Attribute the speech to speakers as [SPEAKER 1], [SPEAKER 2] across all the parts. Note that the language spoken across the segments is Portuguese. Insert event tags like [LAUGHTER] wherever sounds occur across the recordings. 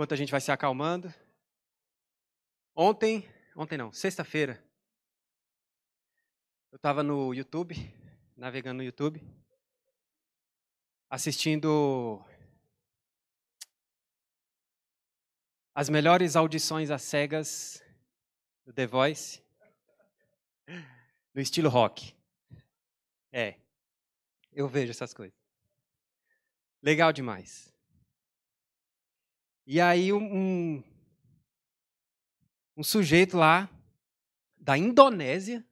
[SPEAKER 1] enquanto a gente vai se acalmando. Ontem, ontem não, sexta-feira, eu estava no YouTube, navegando no YouTube, assistindo as melhores audições às cegas do The Voice, no estilo rock. É, eu vejo essas coisas. Legal demais. E aí um, um sujeito lá da Indonésia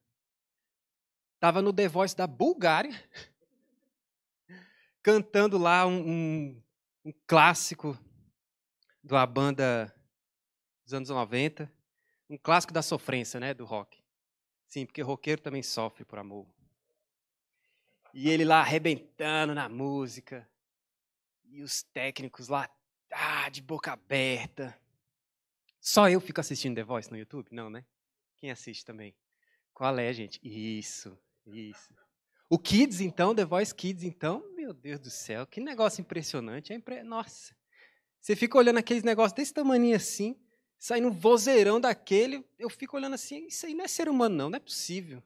[SPEAKER 1] estava no The Voice da Bulgária [LAUGHS] cantando lá um, um, um, clássico de uma banda dos anos 90, um clássico da sofrência, né, do rock. Sim, porque roqueiro também sofre por amor. E ele lá arrebentando na música, e os técnicos lá ah, de boca aberta. Só eu fico assistindo The Voice no YouTube? Não, né? Quem assiste também? Qual é, gente? Isso, isso. O Kids, então, The Voice Kids, então, meu Deus do céu, que negócio impressionante. É impre... Nossa, você fica olhando aqueles negócios desse tamanho assim, saindo um vozeirão daquele, eu fico olhando assim, isso aí não é ser humano não, não é possível.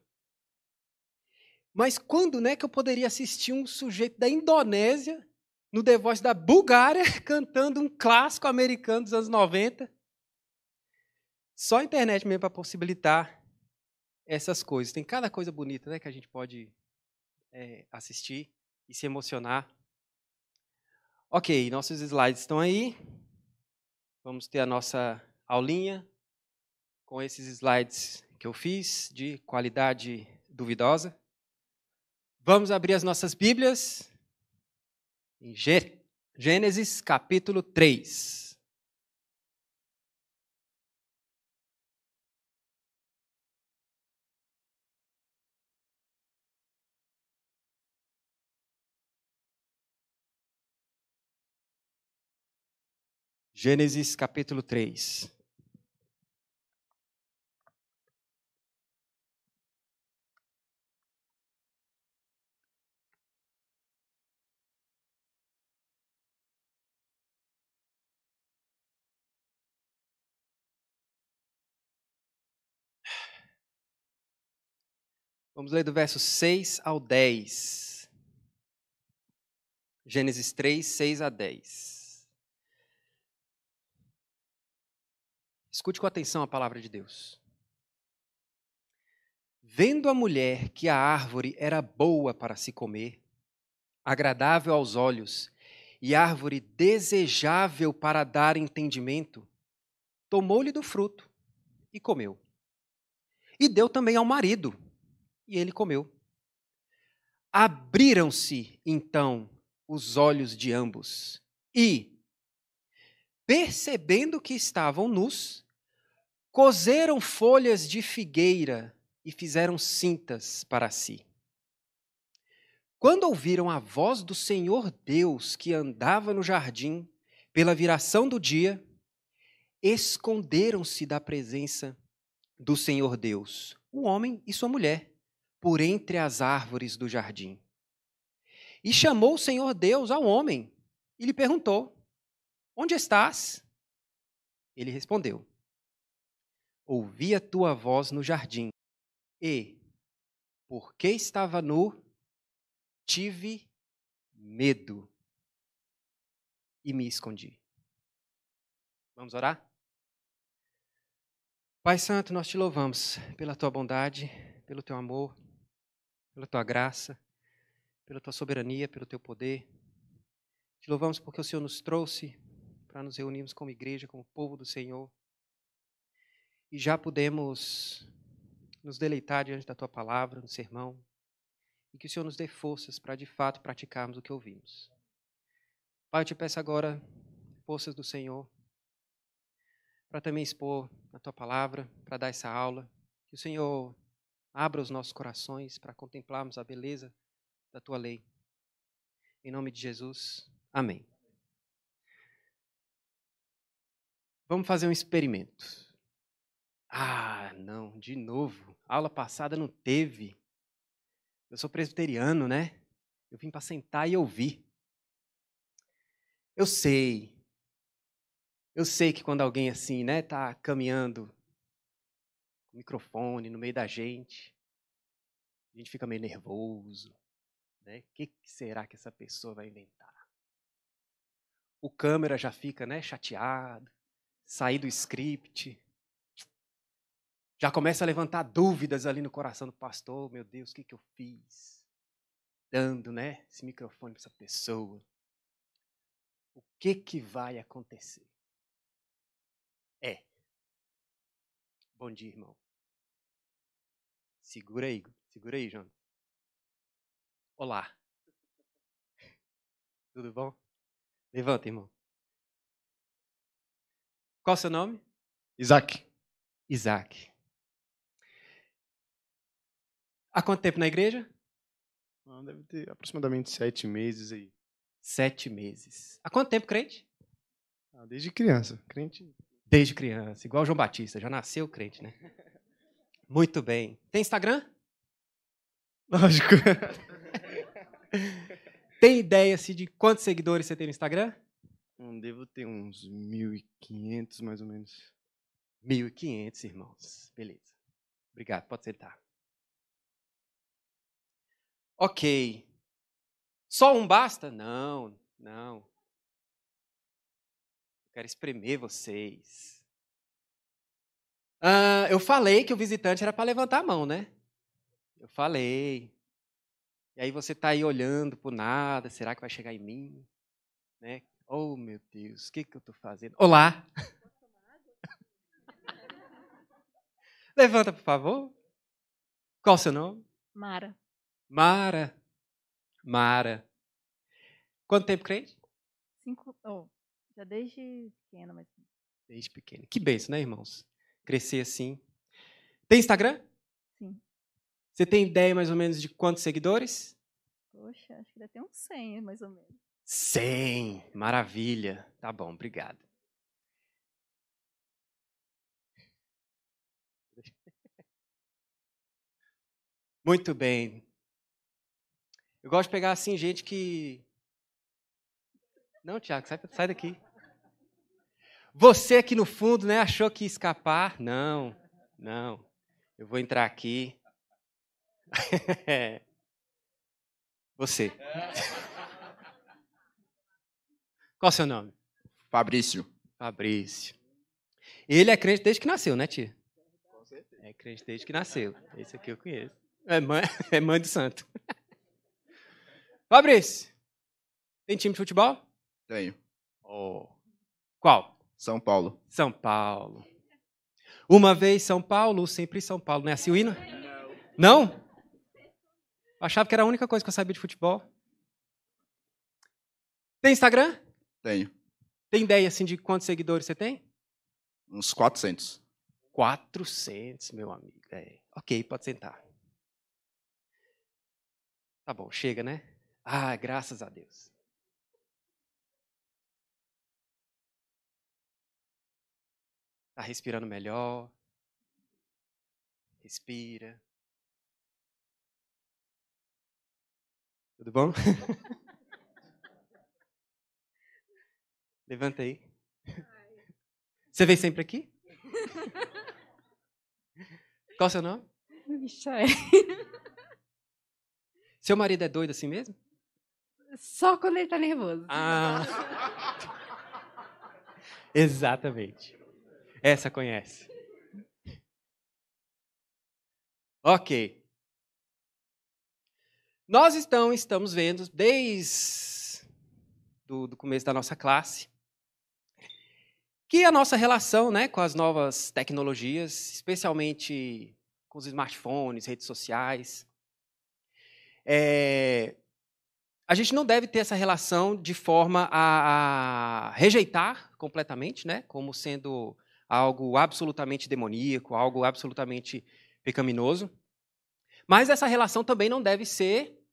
[SPEAKER 1] Mas quando né, que eu poderia assistir um sujeito da Indonésia no The Voice da Bulgária, [LAUGHS] cantando um clássico americano dos anos 90. Só a internet mesmo para possibilitar essas coisas. Tem cada coisa bonita né, que a gente pode é, assistir e se emocionar. Ok, nossos slides estão aí. Vamos ter a nossa aulinha com esses slides que eu fiz de qualidade duvidosa. Vamos abrir as nossas Bíblias em Gênesis capítulo 3. Gênesis capítulo 3. Vamos ler do verso 6 ao 10. Gênesis 3, 6 a 10. Escute com atenção a palavra de Deus. Vendo a mulher que a árvore era boa para se comer, agradável aos olhos e árvore desejável para dar entendimento, tomou-lhe do fruto e comeu. E deu também ao marido e ele comeu. Abriram-se, então, os olhos de ambos e, percebendo que estavam nus, coseram folhas de figueira e fizeram cintas para si. Quando ouviram a voz do Senhor Deus que andava no jardim, pela viração do dia, esconderam-se da presença do Senhor Deus, o homem e sua mulher, por entre as árvores do jardim. E chamou o Senhor Deus ao homem e lhe perguntou: Onde estás? Ele respondeu: Ouvi a tua voz no jardim, e, porque estava nu, tive medo e me escondi. Vamos orar? Pai Santo, nós te louvamos pela tua bondade, pelo teu amor pela tua graça, pela tua soberania, pelo teu poder. Te louvamos porque o Senhor nos trouxe para nos reunirmos como igreja, como povo do Senhor. E já pudemos nos deleitar diante da tua palavra, no sermão, e que o Senhor nos dê forças para de fato praticarmos o que ouvimos. Pai, eu te peço agora forças do Senhor para também expor a tua palavra, para dar essa aula. Que o Senhor Abra os nossos corações para contemplarmos a beleza da tua lei. Em nome de Jesus, amém. Vamos fazer um experimento. Ah, não, de novo. A aula passada não teve. Eu sou presbiteriano, né? Eu vim para sentar e ouvir. Eu sei. Eu sei que quando alguém assim, né, tá caminhando o microfone no meio da gente. A gente fica meio nervoso. Né? O né? que, que será que essa pessoa vai inventar? O câmera já fica né, chateado, sair do script. Já começa a levantar dúvidas ali no coração do pastor. Meu Deus, o que, que eu fiz? Dando né, esse microfone para essa pessoa. O que, que vai acontecer?
[SPEAKER 2] É. Bom dia,
[SPEAKER 1] irmão. Segura aí, segura aí, Jonas. Olá. Tudo bom? Levanta, irmão. Qual o seu nome? Isaac. Isaac.
[SPEAKER 2] Há quanto tempo na igreja? Ah, deve ter aproximadamente sete meses aí. Sete meses.
[SPEAKER 1] Há quanto tempo crente? Ah, desde criança. Crente. Desde criança. Igual João Batista. Já nasceu crente, né? [LAUGHS] Muito bem. Tem Instagram? Lógico. [LAUGHS] tem ideia se assim, de quantos seguidores você tem no Instagram?
[SPEAKER 2] Eu hum, devo ter uns 1.500, mais ou menos. 1.500, irmãos. Beleza.
[SPEAKER 1] Obrigado, pode sentar. Ok. Só um basta? Não, não. quero espremer vocês. Ah, eu falei que o visitante era para levantar a mão, né? Eu falei. E aí você está aí olhando para nada, será que vai chegar em mim? Né? Oh, meu Deus, o que, que eu estou fazendo? Olá! Levanta, por favor. Qual o seu nome? Mara. Mara. Mara. Quanto tempo crente?
[SPEAKER 3] Cinco. Oh, já desde pequena, mas.
[SPEAKER 1] Desde pequena. Que benção, né, irmãos? crescer assim. Tem Instagram? Sim. Você tem ideia mais ou menos de quantos seguidores?
[SPEAKER 4] Poxa, acho que deve ter uns 100, mais ou menos.
[SPEAKER 1] 100! Maravilha! Tá bom, obrigado. [LAUGHS] Muito bem. Eu gosto de pegar assim gente que. Não, Tiago, sai, sai daqui. Você que no fundo né, achou que ia escapar, não, não, eu vou entrar aqui. [LAUGHS] Você. [LAUGHS] Qual é o seu nome? Fabrício. Fabrício. Ele é crente desde que nasceu, né, tia?
[SPEAKER 2] Com certeza. É crente
[SPEAKER 1] desde que nasceu. Esse aqui eu conheço. É mãe, [LAUGHS] é mãe do santo. Fabrício, tem time de futebol? Tenho. Oh. Qual? São Paulo. São Paulo. Uma vez São Paulo, sempre São Paulo. Não é assim o hino? Não? Não? Achava que era a única coisa que eu sabia de futebol. Tem Instagram? Tenho. Tem ideia assim de quantos seguidores você tem? Uns 400. 400, meu amigo. É. Ok, pode sentar. Tá bom, chega, né? Ah, graças a Deus. Está respirando melhor. Respira. Tudo bom? Levanta aí. Você vem sempre aqui? Qual o seu nome?
[SPEAKER 5] Michel. É.
[SPEAKER 1] Seu marido é doido assim mesmo? Só quando ele tá nervoso. Ah. [LAUGHS] Exatamente. Essa conhece. Ok. Nós então estamos vendo desde do, do começo da nossa classe que a nossa relação né, com as novas tecnologias, especialmente com os smartphones, redes sociais, é, a gente não deve ter essa relação de forma a, a rejeitar completamente, né, como sendo algo absolutamente demoníaco, algo absolutamente pecaminoso. Mas essa relação também não deve ser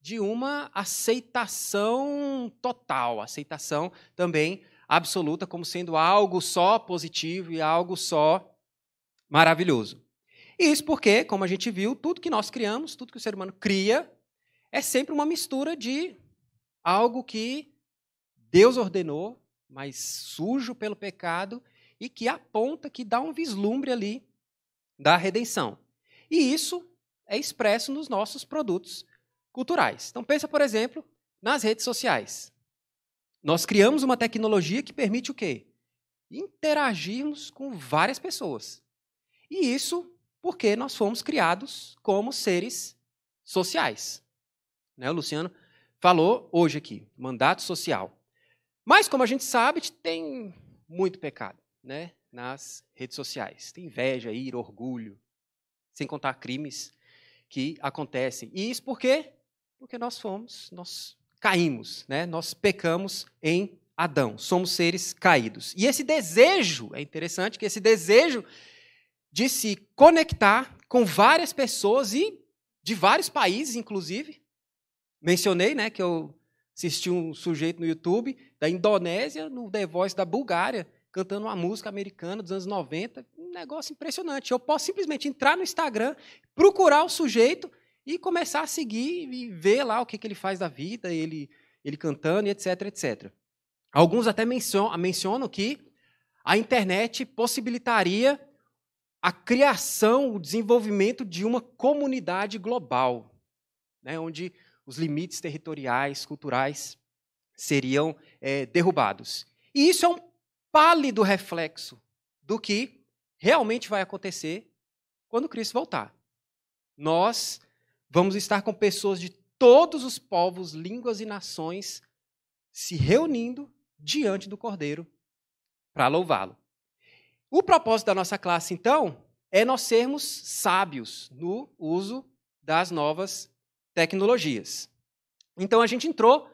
[SPEAKER 1] de uma aceitação total, aceitação também absoluta como sendo algo só positivo e algo só maravilhoso. Isso porque, como a gente viu, tudo que nós criamos, tudo que o ser humano cria, é sempre uma mistura de algo que Deus ordenou, mas sujo pelo pecado, e que aponta, que dá um vislumbre ali da redenção. E isso é expresso nos nossos produtos culturais. Então pensa, por exemplo, nas redes sociais. Nós criamos uma tecnologia que permite o quê? Interagirmos com várias pessoas. E isso porque nós fomos criados como seres sociais. Né? O Luciano falou hoje aqui, mandato social. Mas, como a gente sabe, tem muito pecado né, nas redes sociais. Tem inveja, ira, orgulho, sem contar crimes que acontecem. E isso por quê? Porque nós fomos, nós caímos, né? Nós pecamos em Adão, somos seres caídos. E esse desejo, é interessante que esse desejo de se conectar com várias pessoas e de vários países, inclusive. Mencionei, né, que eu assisti um sujeito no YouTube da Indonésia, no The Voice da Bulgária, cantando uma música americana dos anos 90, um negócio impressionante. Eu posso simplesmente entrar no Instagram, procurar o sujeito e começar a seguir e ver lá o que, que ele faz da vida, ele, ele cantando, etc, etc. Alguns até mencionam, mencionam que a internet possibilitaria a criação, o desenvolvimento de uma comunidade global, né, onde os limites territoriais, culturais seriam é, derrubados. E isso é um pálido reflexo do que realmente vai acontecer quando Cristo voltar. Nós vamos estar com pessoas de todos os povos, línguas e nações se reunindo diante do Cordeiro para louvá-lo. O propósito da nossa classe, então, é nós sermos sábios no uso das novas tecnologias. Então a gente entrou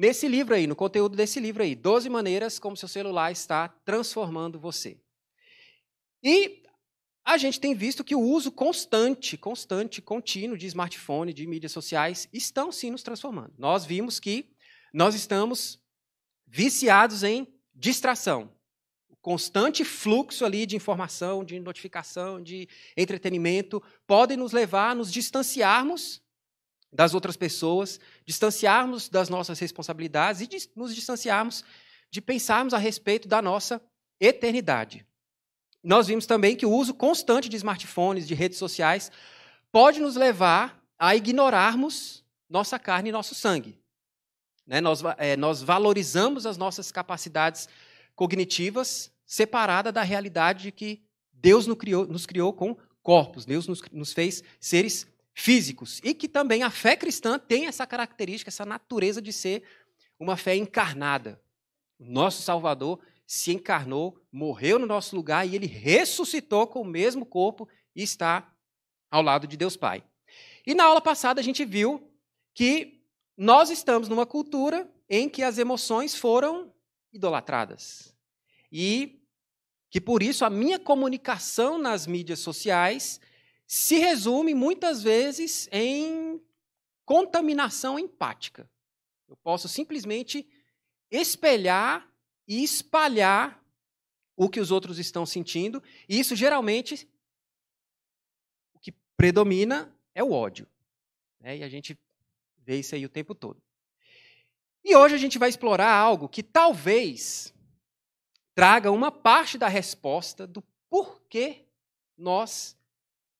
[SPEAKER 1] nesse livro aí, no conteúdo desse livro aí, 12 maneiras como seu celular está transformando você. E a gente tem visto que o uso constante, constante, contínuo de smartphone, de mídias sociais, estão sim nos transformando. Nós vimos que nós estamos viciados em distração. O constante fluxo ali de informação, de notificação, de entretenimento, podem nos levar a nos distanciarmos das outras pessoas, distanciarmos das nossas responsabilidades e nos distanciarmos de pensarmos a respeito da nossa eternidade. Nós vimos também que o uso constante de smartphones, de redes sociais, pode nos levar a ignorarmos nossa carne e nosso sangue. Né? Nós, é, nós valorizamos as nossas capacidades cognitivas separada da realidade de que Deus nos criou, nos criou com corpos, Deus nos, nos fez seres físicos. E que também a fé cristã tem essa característica, essa natureza de ser uma fé encarnada. Nosso Salvador se encarnou, morreu no nosso lugar e ele ressuscitou com o mesmo corpo e está ao lado de Deus Pai. E na aula passada a gente viu que nós estamos numa cultura em que as emoções foram idolatradas. E que por isso a minha comunicação nas mídias sociais se resume muitas vezes em contaminação empática. Eu posso simplesmente espelhar e espalhar o que os outros estão sentindo, e isso geralmente o que predomina é o ódio. Né? E a gente vê isso aí o tempo todo. E hoje a gente vai explorar algo que talvez traga uma parte da resposta do porquê nós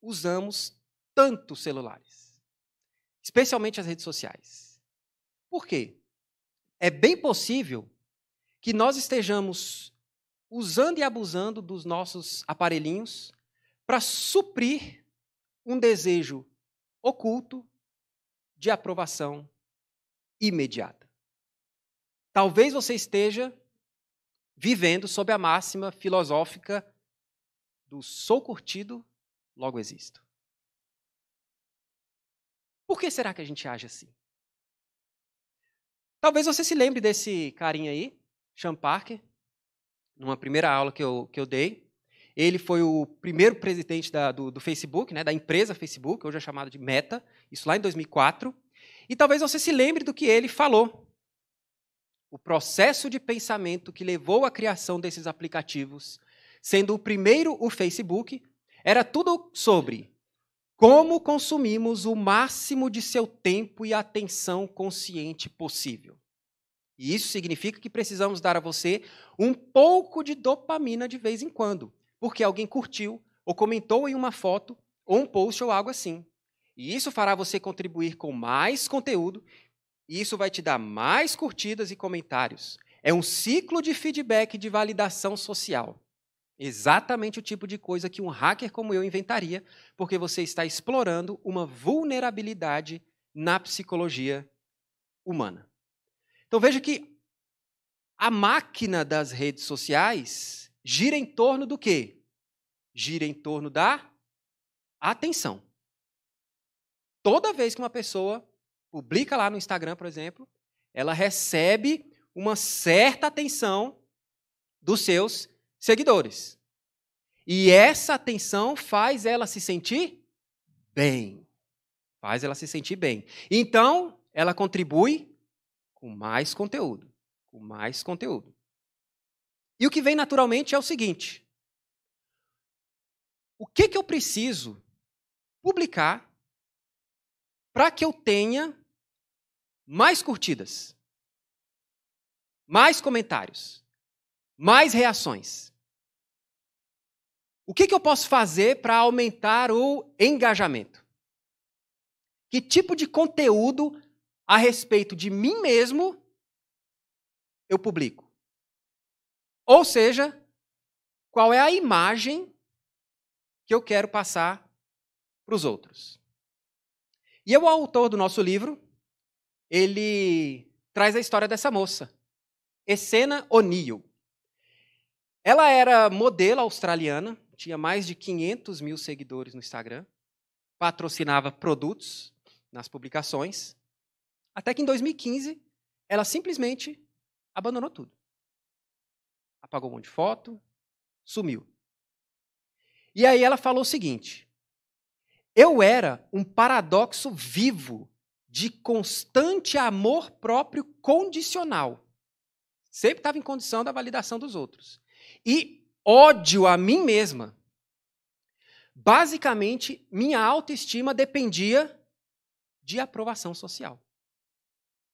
[SPEAKER 1] usamos tanto celulares, especialmente as redes sociais. Por quê? É bem possível que nós estejamos usando e abusando dos nossos aparelhinhos para suprir um desejo oculto de aprovação imediata. Talvez você esteja vivendo sob a máxima filosófica do sou curtido logo existo. Por que será que a gente age assim? Talvez você se lembre desse carinha aí, Sean Parker, numa primeira aula que eu, que eu dei. Ele foi o primeiro presidente da, do, do, Facebook, né, da empresa Facebook, hoje é chamada de Meta, isso lá em 2004. E talvez você se lembre do que ele falou. O processo de pensamento que levou à criação desses aplicativos, sendo o primeiro o Facebook, era tudo sobre como consumimos o máximo de seu tempo e atenção consciente possível. E isso significa que precisamos dar a você um pouco de dopamina de vez em quando, porque alguém curtiu ou comentou em uma foto ou um post ou algo assim. E isso fará você contribuir com mais conteúdo, e isso vai te dar mais curtidas e comentários. É um ciclo de feedback de validação social. Exatamente o tipo de coisa que um hacker como eu inventaria, porque você está explorando uma vulnerabilidade na psicologia humana. Então veja que a máquina das redes sociais gira em torno do quê? Gira em torno da atenção. Toda vez que uma pessoa publica lá no Instagram, por exemplo, ela recebe uma certa atenção dos seus seguidores. E essa atenção faz ela se sentir bem. Faz ela se sentir bem. Então, ela contribui com mais conteúdo. Com mais conteúdo. E o que vem naturalmente é o seguinte: o que, que eu preciso publicar para que eu tenha mais curtidas, mais comentários, mais reações? O que, que eu posso fazer para aumentar o engajamento? Que tipo de conteúdo a respeito de mim mesmo eu publico? Ou seja, qual é a imagem que eu quero passar para os outros? E o autor do nosso livro, ele traz a história dessa moça, Escena O'Neill. Ela era modelo australiana, tinha mais de 500 mil seguidores no Instagram, patrocinava produtos nas publicações, até que em 2015 ela simplesmente abandonou tudo. Apagou um monte de foto, sumiu. E aí ela falou o seguinte: eu era um paradoxo vivo de constante amor próprio condicional. Sempre estava em condição da validação dos outros. E ódio a mim mesma. Basicamente, minha autoestima dependia de aprovação social.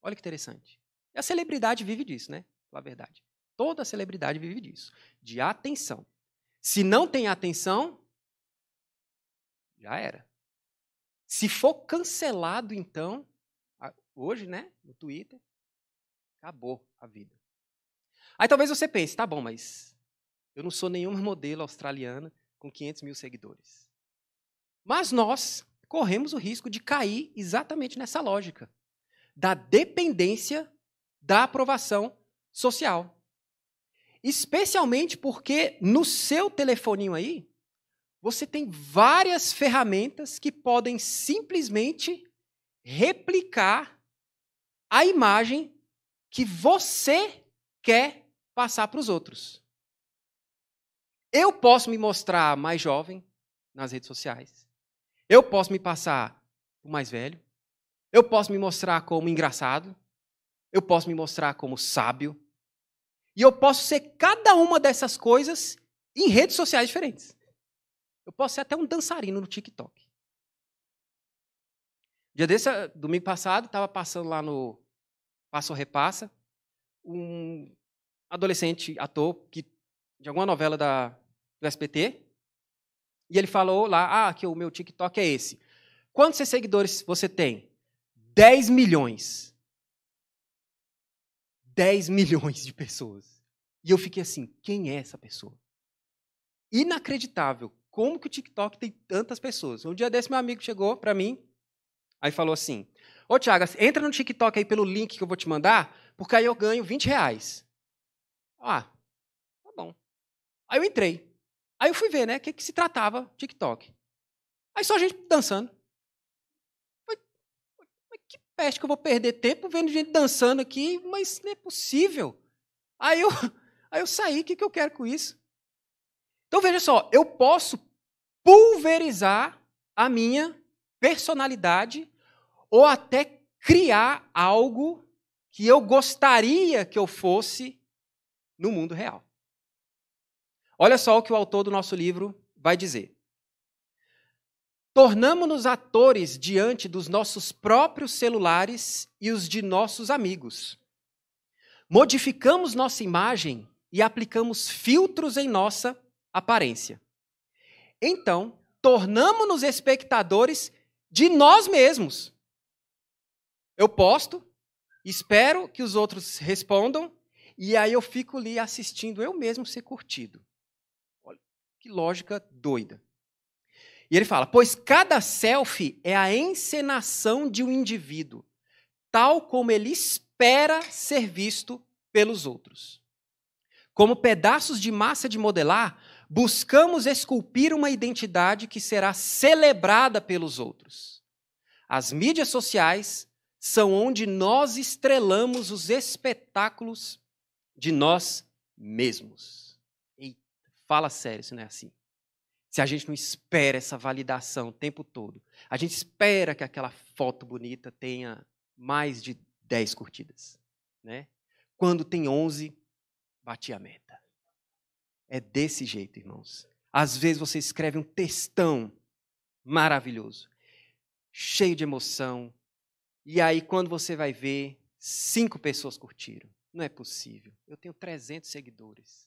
[SPEAKER 1] Olha que interessante. a celebridade vive disso, né? Na verdade. Toda celebridade vive disso, de atenção. Se não tem atenção, já era. Se for cancelado, então, hoje, né, no Twitter, acabou a vida. Aí talvez você pense, tá bom, mas eu não sou nenhuma modelo australiana com 500 mil seguidores. Mas nós corremos o risco de cair exatamente nessa lógica da dependência da aprovação social. Especialmente porque no seu telefoninho aí, você tem várias ferramentas que podem simplesmente replicar a imagem que você quer passar para os outros. Eu posso me mostrar mais jovem nas redes sociais. Eu posso me passar por mais velho. Eu posso me mostrar como engraçado. Eu posso me mostrar como sábio. E eu posso ser cada uma dessas coisas em redes sociais diferentes. Eu posso ser até um dançarino no TikTok. Dia desse, eh, domingo passado, estava passando lá no Passo Repassa, um adolescente ator que de alguma novela da, do SBT, e ele falou lá, ah, que o meu TikTok é esse. Quantos seguidores você tem? 10 milhões. 10 milhões de pessoas. E eu fiquei assim, quem é essa pessoa? Inacreditável. Como que o TikTok tem tantas pessoas? Um dia desse meu amigo chegou para mim, aí falou assim, ô Thiago, entra no TikTok aí pelo link que eu vou te mandar, porque aí eu ganho 20 reais. Ah, tá bom. Aí eu entrei. Aí eu fui ver, né, o que, que se tratava TikTok. Aí só gente dançando. Mas, que peste que eu vou perder tempo vendo gente dançando aqui, mas não é possível. Aí eu, [LAUGHS] aí eu saí, o que, que eu quero com isso? Então veja só, eu posso pulverizar a minha personalidade ou até criar algo que eu gostaria que eu fosse no mundo real. Olha só o que o autor do nosso livro vai dizer. Tornamos-nos atores diante dos nossos próprios celulares e os de nossos amigos. Modificamos nossa imagem e aplicamos filtros em nossa aparência. Então, tornamos-nos espectadores de nós mesmos. Eu posto, espero que os outros respondam, e aí eu fico ali assistindo eu mesmo ser curtido. Que lógica doida. E ele fala: pois cada selfie é a encenação de um indivíduo, tal como ele espera ser visto pelos outros. Como pedaços de massa de modelar, buscamos esculpir uma identidade que será celebrada pelos outros. As mídias sociais são onde nós estrelamos os espetáculos de nós mesmos. Fala sério, isso não é assim. Se a gente não espera essa validação o tempo todo, a gente espera que aquela foto bonita tenha mais de 10 curtidas, né? Quando tem 11, bati a meta. É desse jeito, irmãos. Às vezes você escreve um textão maravilhoso, cheio de emoção, e aí quando você vai ver, cinco pessoas curtiram. Não é possível. Eu tenho 300 seguidores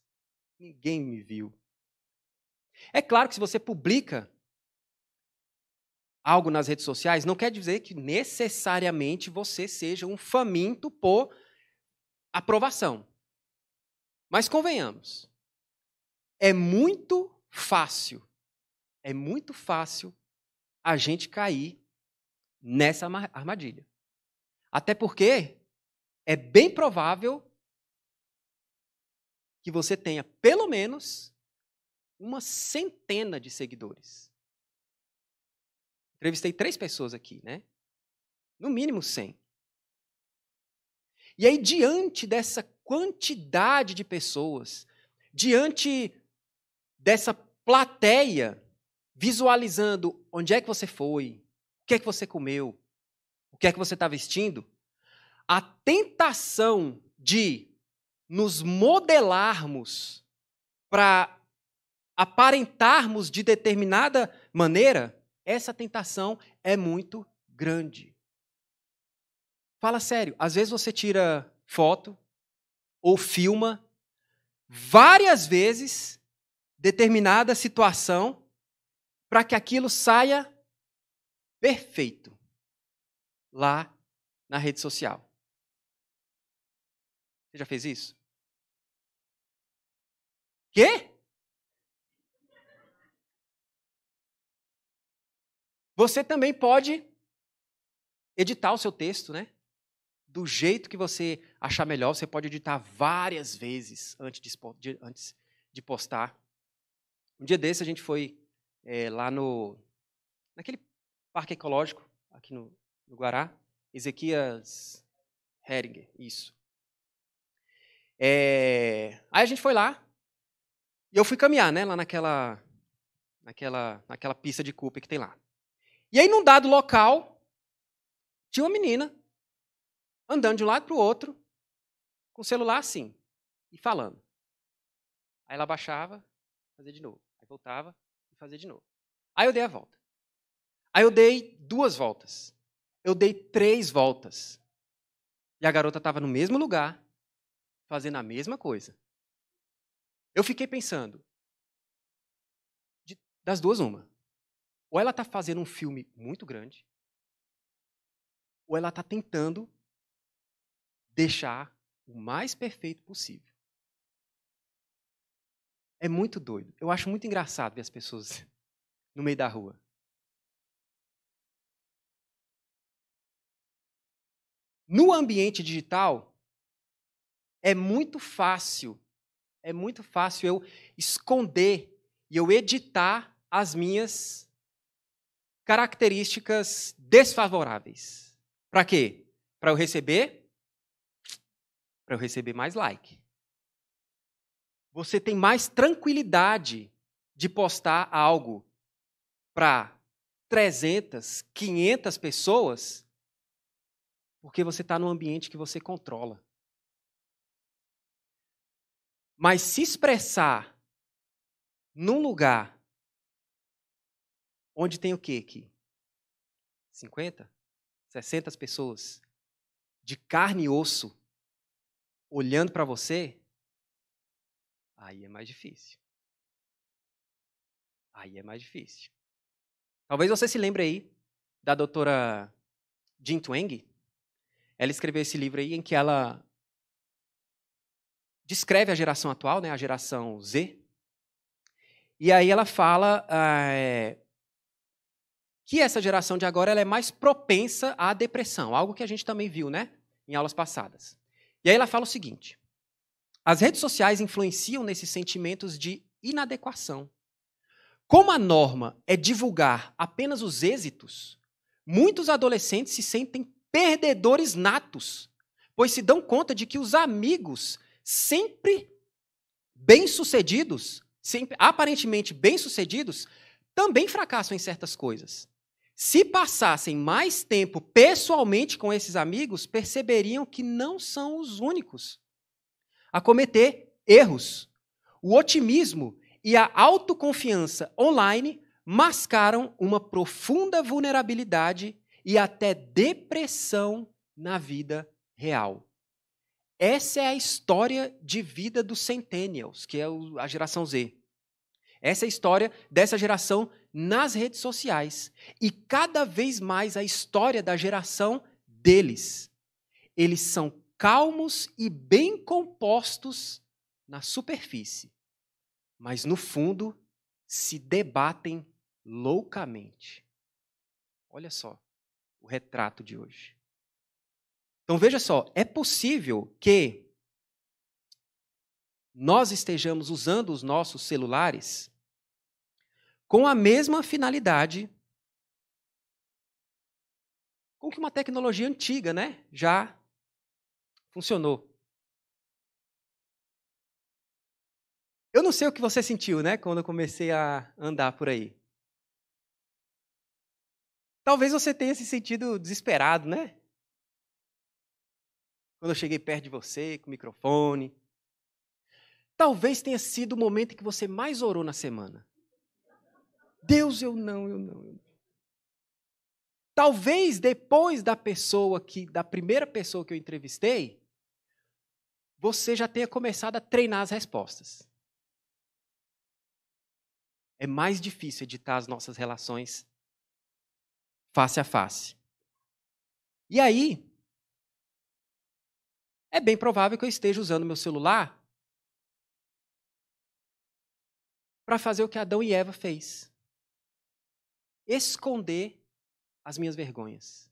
[SPEAKER 1] ninguém me viu. É claro que se você publica algo nas redes sociais, não quer dizer que necessariamente você seja um faminto por aprovação. Mas convenhamos, é muito fácil, é muito fácil a gente cair nessa armadilha. Até porque é bem provável que você tenha pelo menos uma centena de seguidores. Entrevistei três pessoas aqui, né? No mínimo 100. E aí, diante dessa quantidade de pessoas, diante dessa plateia, visualizando onde é que você foi, o que é que você comeu, o que é que você está vestindo, a tentação de nos modelarmos para aparentarmos de determinada maneira, essa tentação é muito grande. Fala sério, às vezes você tira foto ou filma várias vezes determinada situação para que aquilo saia perfeito lá na rede social. Você já fez isso? Quê? Você também pode editar o seu texto, né? Do jeito que você achar melhor, você pode editar várias vezes antes de, antes de postar. Um dia desse a gente foi é, lá no naquele parque ecológico aqui no, no Guará, Ezequias Heringer, isso. É, aí a gente foi lá e eu fui caminhar, né, lá naquela, naquela, naquela pista de culpa que tem lá. E aí, num dado local, tinha uma menina andando de um lado para o outro, com o celular assim, e falando. Aí ela baixava, fazia de novo. Aí voltava e fazia de novo. Aí eu dei a volta. Aí eu dei duas voltas. Eu dei três voltas. E a garota estava no mesmo lugar, fazendo a mesma coisa. Eu fiquei pensando, de, das duas, uma. Ou ela está fazendo um filme muito grande, ou ela está tentando deixar o mais perfeito possível. É muito doido. Eu acho muito engraçado ver as pessoas [LAUGHS] no meio da rua. No ambiente digital, é muito fácil é muito fácil eu esconder e eu editar as minhas características desfavoráveis. Para quê? Para eu receber para eu receber mais like. Você tem mais tranquilidade de postar algo para 300, 500 pessoas, porque você está num ambiente que você controla. Mas se expressar num lugar onde tem o quê aqui? 50? 60 pessoas de carne e osso olhando para você, aí é mais difícil. Aí é mais difícil. Talvez você se lembre aí da doutora Jin Twenge. Ela escreveu esse livro aí em que ela descreve a geração atual, né, a geração Z. E aí ela fala é, que essa geração de agora ela é mais propensa à depressão, algo que a gente também viu né, em aulas passadas. E aí ela fala o seguinte: as redes sociais influenciam nesses sentimentos de inadequação. Como a norma é divulgar apenas os êxitos, muitos adolescentes se sentem perdedores natos, pois se dão conta de que os amigos sempre bem-sucedidos, sempre aparentemente bem-sucedidos, também fracassam em certas coisas. Se passassem mais tempo pessoalmente com esses amigos, perceberiam que não são os únicos a cometer erros. O otimismo e a autoconfiança online mascaram uma profunda vulnerabilidade e até depressão na vida real. Essa é a história de vida dos Centennials, que é a geração Z. Essa é a história dessa geração nas redes sociais. E cada vez mais a história da geração deles. Eles são calmos e bem compostos na superfície, mas no fundo se debatem loucamente. Olha só o retrato de hoje. Então veja só, é possível que nós estejamos usando os nossos celulares com a mesma finalidade com que uma tecnologia antiga, né, já funcionou. Eu não sei o que você sentiu, né, quando eu comecei a andar por aí. Talvez você tenha se sentido desesperado, né? quando eu cheguei perto de você, com o microfone. Talvez tenha sido o momento em que você mais orou na semana. Deus, eu não, eu não, eu não. Talvez depois da pessoa que, da primeira pessoa que eu entrevistei, você já tenha começado a treinar as respostas. É mais difícil editar as nossas relações face a face. E aí, é bem provável que eu esteja usando meu celular para fazer o que Adão e Eva fez. Esconder as minhas vergonhas.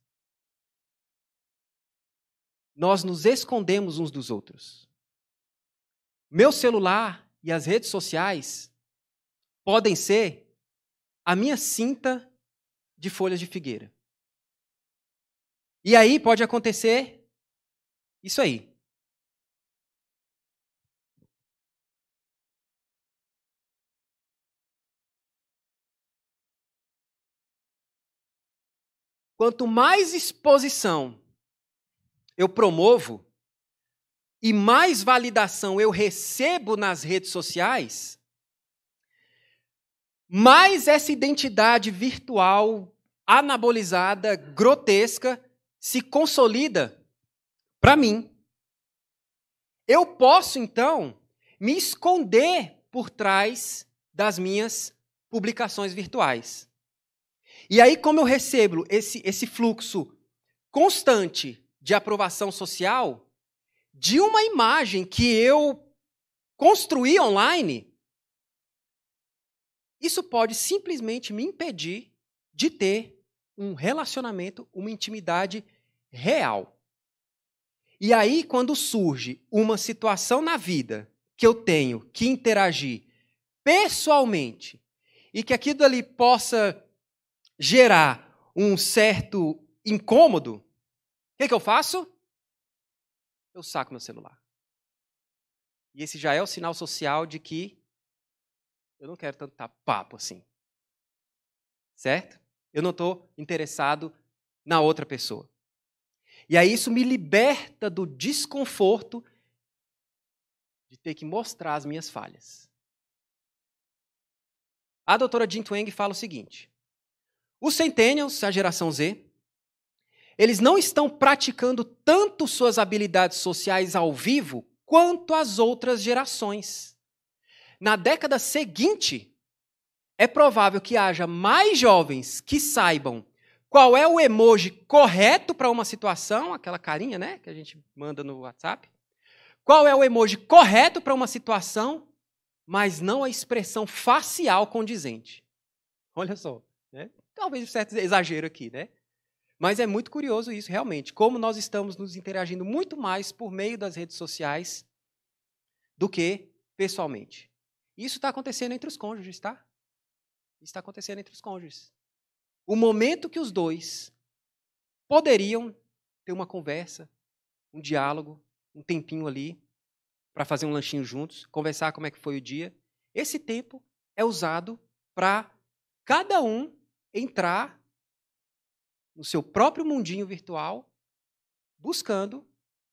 [SPEAKER 1] Nós nos escondemos uns dos outros. Meu celular e as redes sociais podem ser a minha cinta de folhas de figueira. E aí pode acontecer isso aí. Quanto mais exposição eu promovo e mais validação eu recebo nas redes sociais, mais essa identidade virtual anabolizada, grotesca, se consolida para mim. Eu posso, então, me esconder por trás das minhas publicações virtuais. E aí, como eu recebo esse, esse fluxo constante de aprovação social de uma imagem que eu construí online, isso pode simplesmente me impedir de ter um relacionamento, uma intimidade real. E aí, quando surge uma situação na vida que eu tenho que interagir pessoalmente e que aquilo ali possa gerar um certo incômodo, o que, é que eu faço? Eu saco meu celular. E esse já é o sinal social de que eu não quero tanto papo assim. Certo? Eu não estou interessado na outra pessoa. E aí isso me liberta do desconforto de ter que mostrar as minhas falhas. A doutora Jean Twenge fala o seguinte: os Centennials, a geração Z, eles não estão praticando tanto suas habilidades sociais ao vivo quanto as outras gerações. Na década seguinte, é provável que haja mais jovens que saibam qual é o emoji correto para uma situação, aquela carinha, né, que a gente manda no WhatsApp. Qual é o emoji correto para uma situação, mas não a expressão facial condizente. Olha só, né? Talvez um certo exagero aqui, né? Mas é muito curioso isso, realmente, como nós estamos nos interagindo muito mais por meio das redes sociais do que pessoalmente. Isso está acontecendo entre os cônjuges, tá? Isso está acontecendo entre os cônjuges o momento que os dois poderiam ter uma conversa, um diálogo, um tempinho ali para fazer um lanchinho juntos, conversar como é que foi o dia. Esse tempo é usado para cada um entrar no seu próprio mundinho virtual, buscando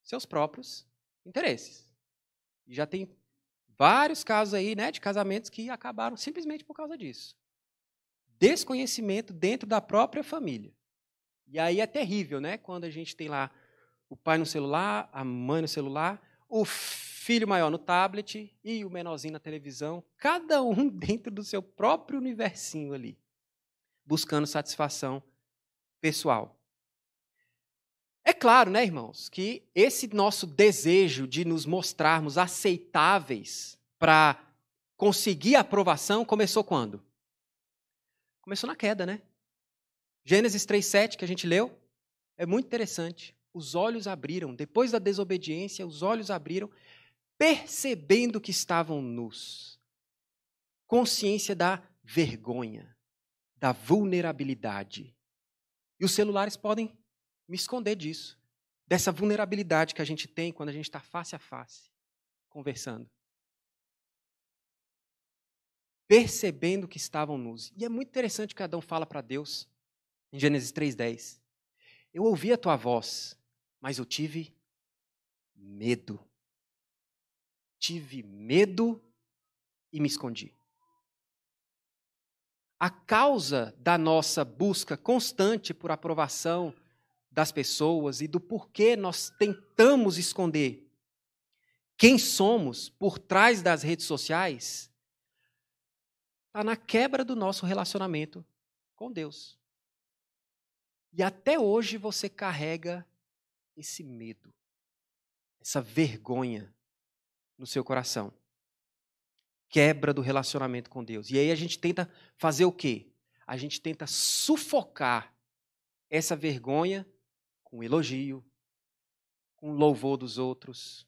[SPEAKER 1] seus próprios interesses. já tem vários casos aí, né, de casamentos que acabaram simplesmente por causa disso desconhecimento dentro da própria família. E aí é terrível, né? Quando a gente tem lá o pai no celular, a mãe no celular, o filho maior no tablet e o menorzinho na televisão, cada um [LAUGHS] dentro do seu próprio universinho ali, buscando satisfação pessoal. É claro, né, irmãos, que esse nosso desejo de nos mostrarmos aceitáveis para conseguir a aprovação começou quando? Começou na queda, né? Gênesis 3:7 que a gente leu, é muito interessante. Os olhos abriram, depois da desobediência, os olhos abriram, percebendo que estavam nus. Consciência da vergonha, da vulnerabilidade. E os celulares podem me esconder disso, dessa vulnerabilidade que a gente tem quando a gente está face a face, conversando percebendo que estavam nus. E é muito interessante que Adão fala para Deus em Gênesis 3:10. Eu ouvi a tua voz, mas eu tive medo. Tive medo e me escondi. A causa da nossa busca constante por aprovação das pessoas e do porquê nós tentamos esconder quem somos por trás das redes sociais está na quebra do nosso relacionamento com Deus. E até hoje você carrega esse medo, essa vergonha no seu coração. Quebra do relacionamento com Deus. E aí a gente tenta fazer o quê? A gente tenta sufocar essa vergonha com elogio, com louvor dos outros.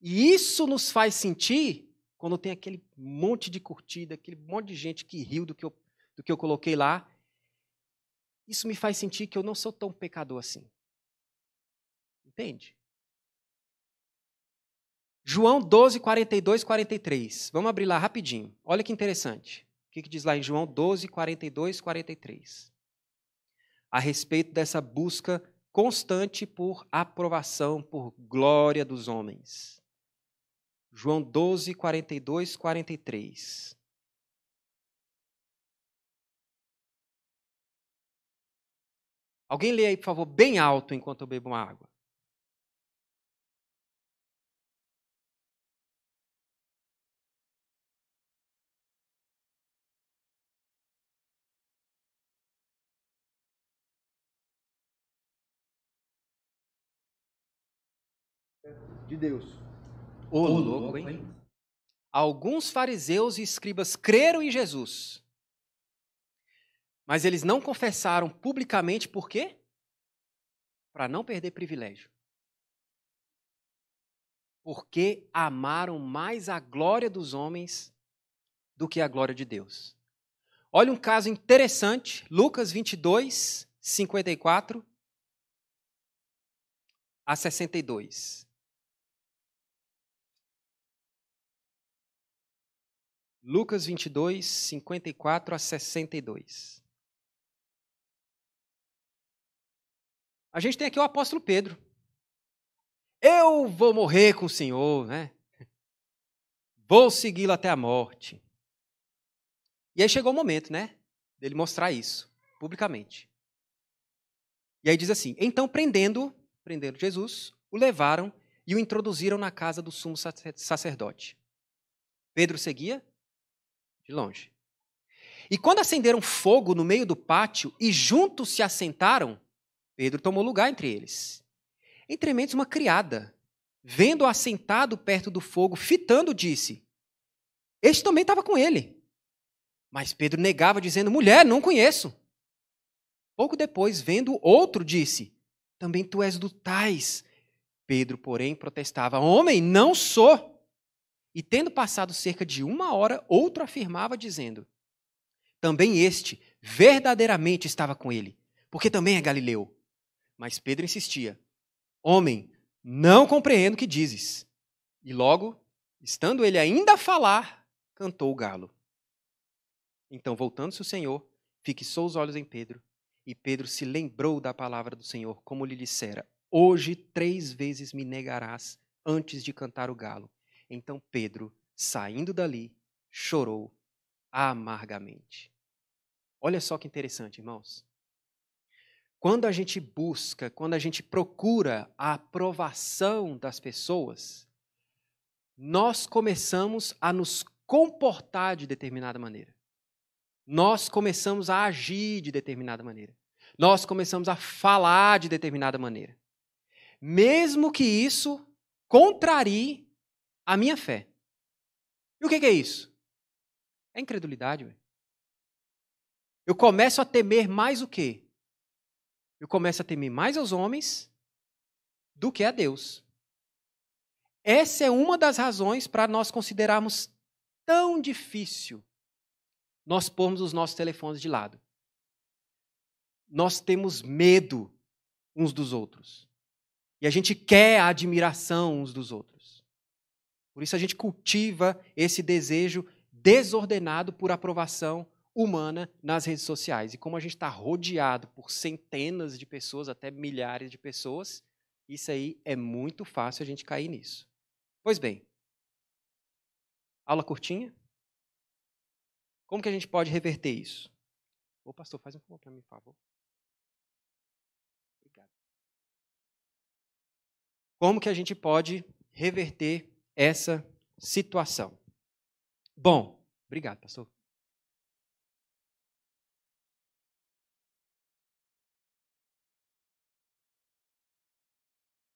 [SPEAKER 1] E isso nos faz sentir quando tem aquele monte de curtida, aquele monte de gente que riu do que eu, do que eu coloquei lá, isso me faz sentir que eu não sou tão pecador assim. Entende? João 12, 42, 43. Vamos abrir lá rapidinho. Olha que interessante. O que, que, diz lá em João 12, 42, 43? A respeito dessa busca constante por aprovação, por glória dos homens. João 12, 42, 43. Alguém lê aí, por favor, bem alto enquanto eu bebo uma água. de Deus. Ô oh, louco, hein? Alguns fariseus e escribas creram em Jesus, mas eles não confessaram publicamente por quê? Para não perder privilégio. Porque amaram mais a glória dos homens do que a glória de Deus. Olha um caso interessante, Lucas 22, 54 a 62. Lucas 22, 54 a 62. A gente tem aqui o apóstolo Pedro. Eu vou morrer com o Senhor, né? Vou segui-lo até a morte. E aí chegou o momento, né? Dele mostrar isso publicamente. E aí diz assim: Então prendendo, prendendo Jesus, o levaram e o introduziram na casa do sumo sacerdote. Pedro seguia, de longe. E quando acenderam fogo no meio do pátio e juntos se assentaram, Pedro tomou lugar entre eles. Entre mentes, uma criada, vendo-o assentado perto do fogo, fitando, disse: Este também estava com ele. Mas Pedro negava, dizendo: Mulher, não conheço. Pouco depois, vendo outro, disse: Também tu és do tais. Pedro, porém, protestava: Homem, não sou. E tendo passado cerca de uma hora, outro afirmava, dizendo: Também este verdadeiramente estava com ele, porque também é galileu. Mas Pedro insistia: Homem, não compreendo o que dizes. E logo, estando ele ainda a falar, cantou o galo. Então, voltando-se o Senhor, fixou os olhos em Pedro, e Pedro se lembrou da palavra do Senhor, como lhe dissera: Hoje três vezes me negarás antes de cantar o galo. Então Pedro, saindo dali, chorou amargamente. Olha só que interessante, irmãos. Quando a gente busca, quando a gente procura a aprovação das pessoas, nós começamos a nos comportar de determinada maneira. Nós começamos a agir de determinada maneira. Nós começamos a falar de determinada maneira. Mesmo que isso contrarie a minha fé. E o que, é isso? É incredulidade. Ué. Eu começo a temer mais o quê? Eu começo a temer mais aos homens do que a Deus. Essa é uma das razões para nós considerarmos tão difícil nós pormos os nossos telefones de lado. Nós temos medo uns dos outros. E a gente quer a admiração uns dos outros. Por isso a gente cultiva esse desejo desordenado por aprovação humana nas redes sociais. E como a gente está rodeado por centenas de pessoas, até milhares de pessoas, isso aí é muito fácil a gente cair nisso. Pois bem, aula curtinha? Como que a gente pode reverter isso? Ô, pastor, faz um favor para mim, por favor. Obrigado. Como que a gente pode reverter essa situação. Bom, obrigado, pastor.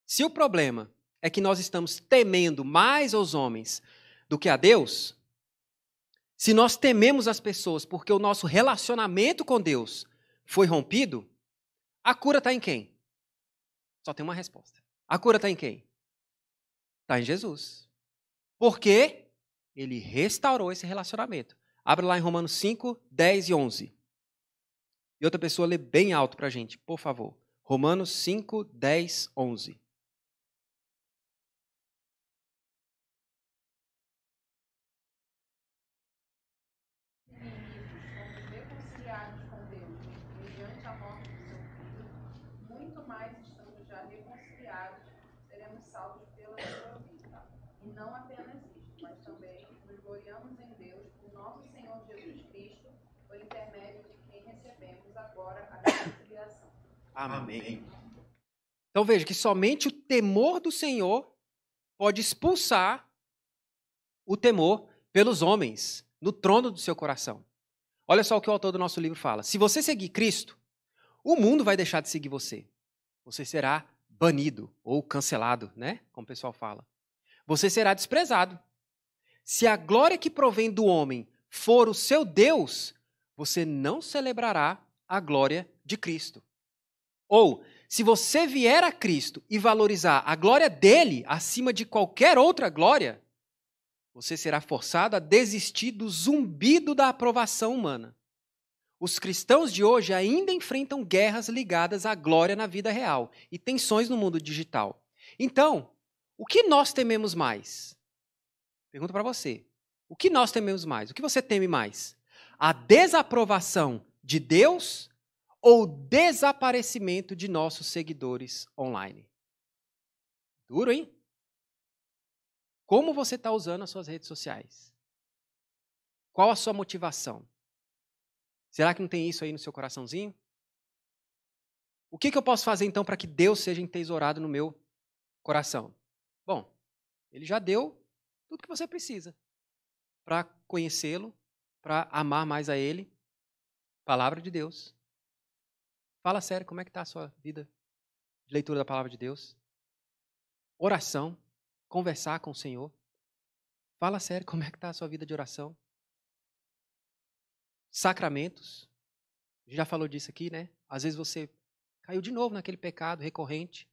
[SPEAKER 1] Se o problema é que nós estamos temendo mais aos homens do que a Deus, se nós tememos as pessoas porque o nosso relacionamento com Deus foi rompido, a cura está em quem? Só tem uma resposta. A cura está em quem? Está em Jesus. Porque ele restaurou esse relacionamento. Abra lá em Romanos 5, 10 e 11. E outra pessoa lê bem alto para a gente, por favor. Romanos 5, 10, 11. Amém. Então veja que somente o temor do Senhor pode expulsar o temor pelos homens no trono do seu coração. Olha só o que o autor do nosso livro fala. Se você seguir Cristo, o mundo vai deixar de seguir você. Você será banido ou cancelado, né? Como o pessoal fala. Você será desprezado. Se a glória que provém do homem for o seu Deus, você não celebrará a glória de Cristo. Ou, se você vier a Cristo e valorizar a glória dele acima de qualquer outra glória, você será forçado a desistir do zumbido da aprovação humana. Os cristãos de hoje ainda enfrentam guerras ligadas à glória na vida real e tensões no mundo digital. Então, o que nós tememos mais? Pergunto para você. O que nós tememos mais? O que você teme mais? A desaprovação de Deus ou desaparecimento de nossos seguidores online. Duro, hein? Como você está usando as suas redes sociais? Qual a sua motivação? Será que não tem isso aí no seu coraçãozinho? O que, que eu posso fazer então para que Deus seja entesourado no meu coração? Bom, Ele já deu tudo que você precisa para conhecê-lo, para amar mais a Ele. Palavra de Deus, Fala sério, como é que está a sua vida de leitura da palavra de Deus? Oração, conversar com o Senhor. Fala sério, [LAUGHS] como é que está a sua vida de oração? Sacramentos. Já falou disso aqui, né? Às vezes você caiu de novo naquele pecado recorrente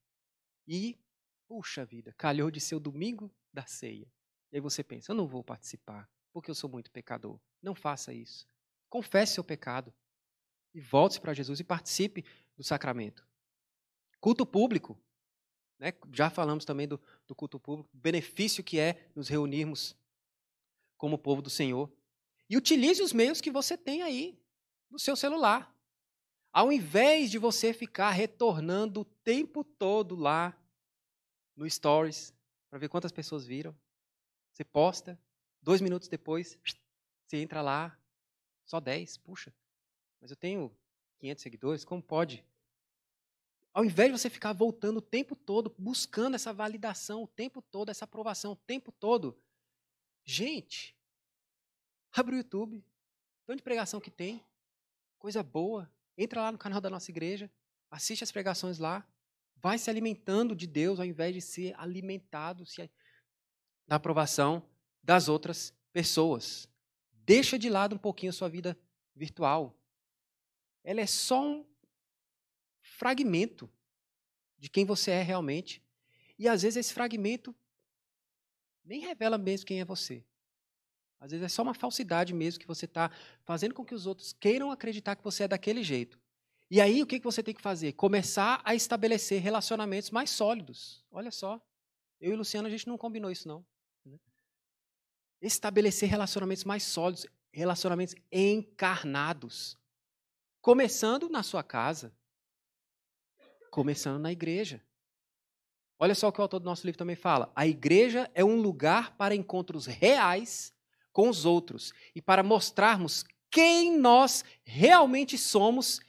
[SPEAKER 1] e, puxa vida, calhou de ser o domingo da ceia. E aí você pensa, eu não vou participar, porque eu sou muito pecador. Não faça isso. Confesse seu pecado e volte-se para Jesus e participe do sacramento. Culto público. Né? Já falamos também do, do culto público, o benefício que é nos reunirmos como povo do Senhor. E utilize os meios que você tem aí no seu celular. Ao invés de você ficar retornando o tempo todo lá no Stories, para ver quantas pessoas viram, você posta, dois minutos depois, você entra lá, só dez, puxa, mas eu tenho 500 seguidores, como pode? Ao invés de você ficar voltando o tempo todo, buscando essa validação o tempo todo, essa aprovação o tempo todo, gente, abre o YouTube, tanto de pregação que tem, coisa boa, entra lá no canal da nossa igreja, assiste as pregações lá, vai se alimentando de Deus ao invés de ser alimentado se, da aprovação das outras pessoas. Deixa de lado um pouquinho a sua vida virtual ela é só um fragmento de quem você é realmente. E às vezes esse fragmento nem revela mesmo quem é você. Às vezes é só uma falsidade mesmo que você está fazendo com que os outros queiram acreditar que você é daquele jeito. E aí o que, que você tem que fazer? Começar a estabelecer relacionamentos mais sólidos. Olha só, eu e Luciano a gente não combinou isso não. Né? Estabelecer relacionamentos mais sólidos, relacionamentos encarnados. Começando na sua casa. Começando na igreja. Olha só o que o autor do nosso livro também fala. A igreja é um lugar para encontros reais com os outros e para mostrarmos quem nós realmente somos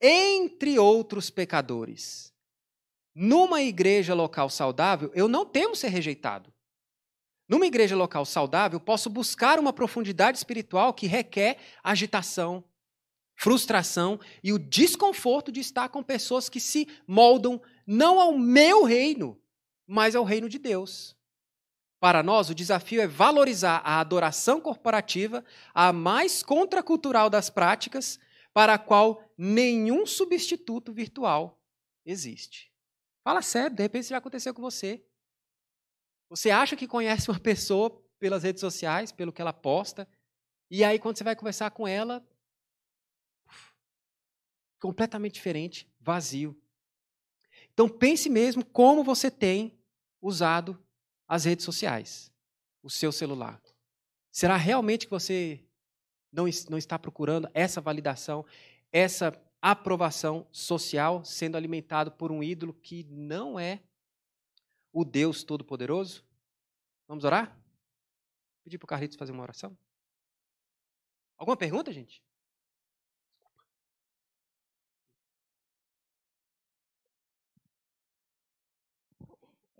[SPEAKER 1] entre outros pecadores. Numa igreja local saudável, eu não temo ser rejeitado. Numa igreja local saudável, posso buscar uma profundidade espiritual que requer agitação, frustração e o desconforto de estar com pessoas que se moldam não ao meu reino, mas ao reino de Deus. Para nós, o desafio é valorizar a adoração corporativa, a mais contracultural das práticas, para a qual nenhum substituto virtual existe. Fala sério, de repente isso já aconteceu com você. Você acha que conhece uma pessoa pelas redes sociais, pelo que ela posta, e aí quando você vai conversar com ela, completamente diferente, vazio. Então pense mesmo como você tem usado as redes sociais, o seu celular. Será realmente que você não, não está procurando essa validação, essa aprovação social sendo alimentado por um ídolo que não é o Deus Todo-Poderoso? Vamos orar? Pedir para o Carlitos fazer uma oração? Alguma pergunta, gente?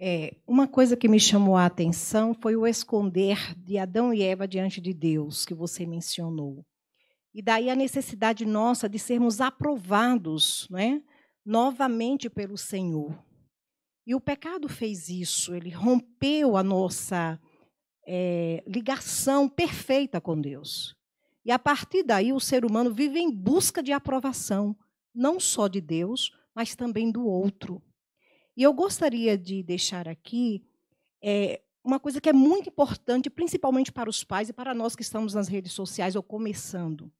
[SPEAKER 1] É, uma
[SPEAKER 4] coisa que me chamou a atenção foi o esconder de Adão e Eva diante de Deus, que você mencionou. E daí a necessidade nossa de sermos aprovados né, novamente pelo Senhor. E o pecado fez isso, ele rompeu a nossa é, ligação perfeita com Deus. E a partir daí o ser humano vive em busca de aprovação, não só de Deus, mas também do outro. E eu gostaria de deixar aqui é, uma coisa que é muito importante, principalmente para os pais e para nós que estamos nas redes sociais ou começando.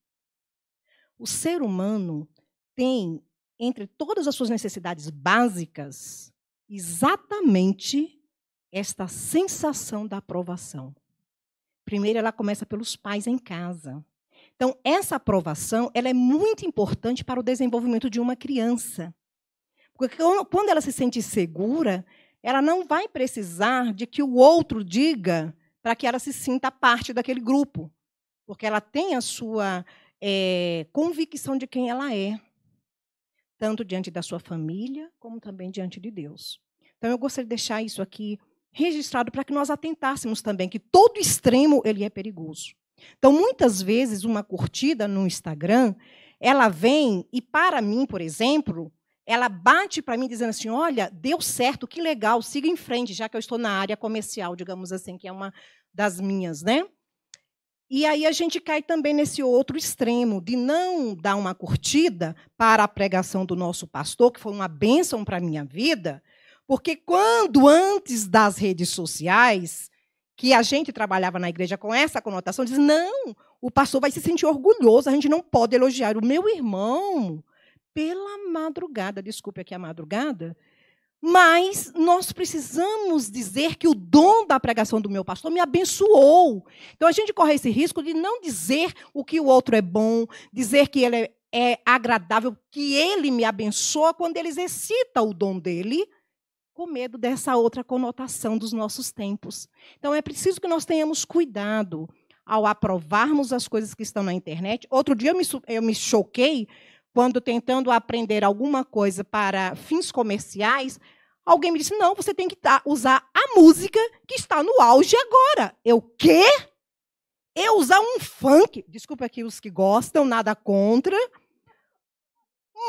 [SPEAKER 4] O ser humano tem, entre todas as suas necessidades básicas, exatamente esta sensação da aprovação. Primeiro, ela começa pelos pais em casa. Então, essa aprovação ela é muito importante para o desenvolvimento de uma criança. Porque quando ela se sente segura, ela não vai precisar de que o outro diga para que ela se sinta parte daquele grupo, porque ela tem a sua é, convicção de quem ela é, tanto diante da sua família como também diante de Deus. Então eu gostaria de deixar isso aqui registrado para que nós atentássemos também que todo extremo ele é perigoso. Então muitas vezes uma curtida no Instagram, ela vem e para mim, por exemplo, ela bate para mim dizendo assim: olha, deu certo, que legal, siga em frente, já que eu estou na área comercial, digamos assim, que é uma das minhas, né? E aí a gente cai também nesse outro extremo de não dar uma curtida para a pregação do nosso pastor, que foi uma bênção para a minha vida, porque quando antes das redes sociais, que a gente trabalhava na igreja com essa conotação, diz: não, o pastor vai se sentir orgulhoso, a gente não pode elogiar o meu irmão pela madrugada. Desculpe aqui a madrugada. Mas nós precisamos dizer que o dom da pregação do meu pastor me abençoou. Então a gente corre esse risco de não dizer o que o outro é bom, dizer que ele é, é agradável, que ele me abençoa quando ele exercita o dom dele, com medo dessa outra conotação dos nossos tempos. Então é preciso que nós tenhamos cuidado ao aprovarmos as coisas que estão na internet. Outro dia eu me, eu me choquei quando tentando aprender alguma coisa para fins comerciais, alguém me disse: não, você tem que usar a música que está no auge agora. Eu quê? Eu usar um funk? Desculpa aqui os que gostam, nada contra.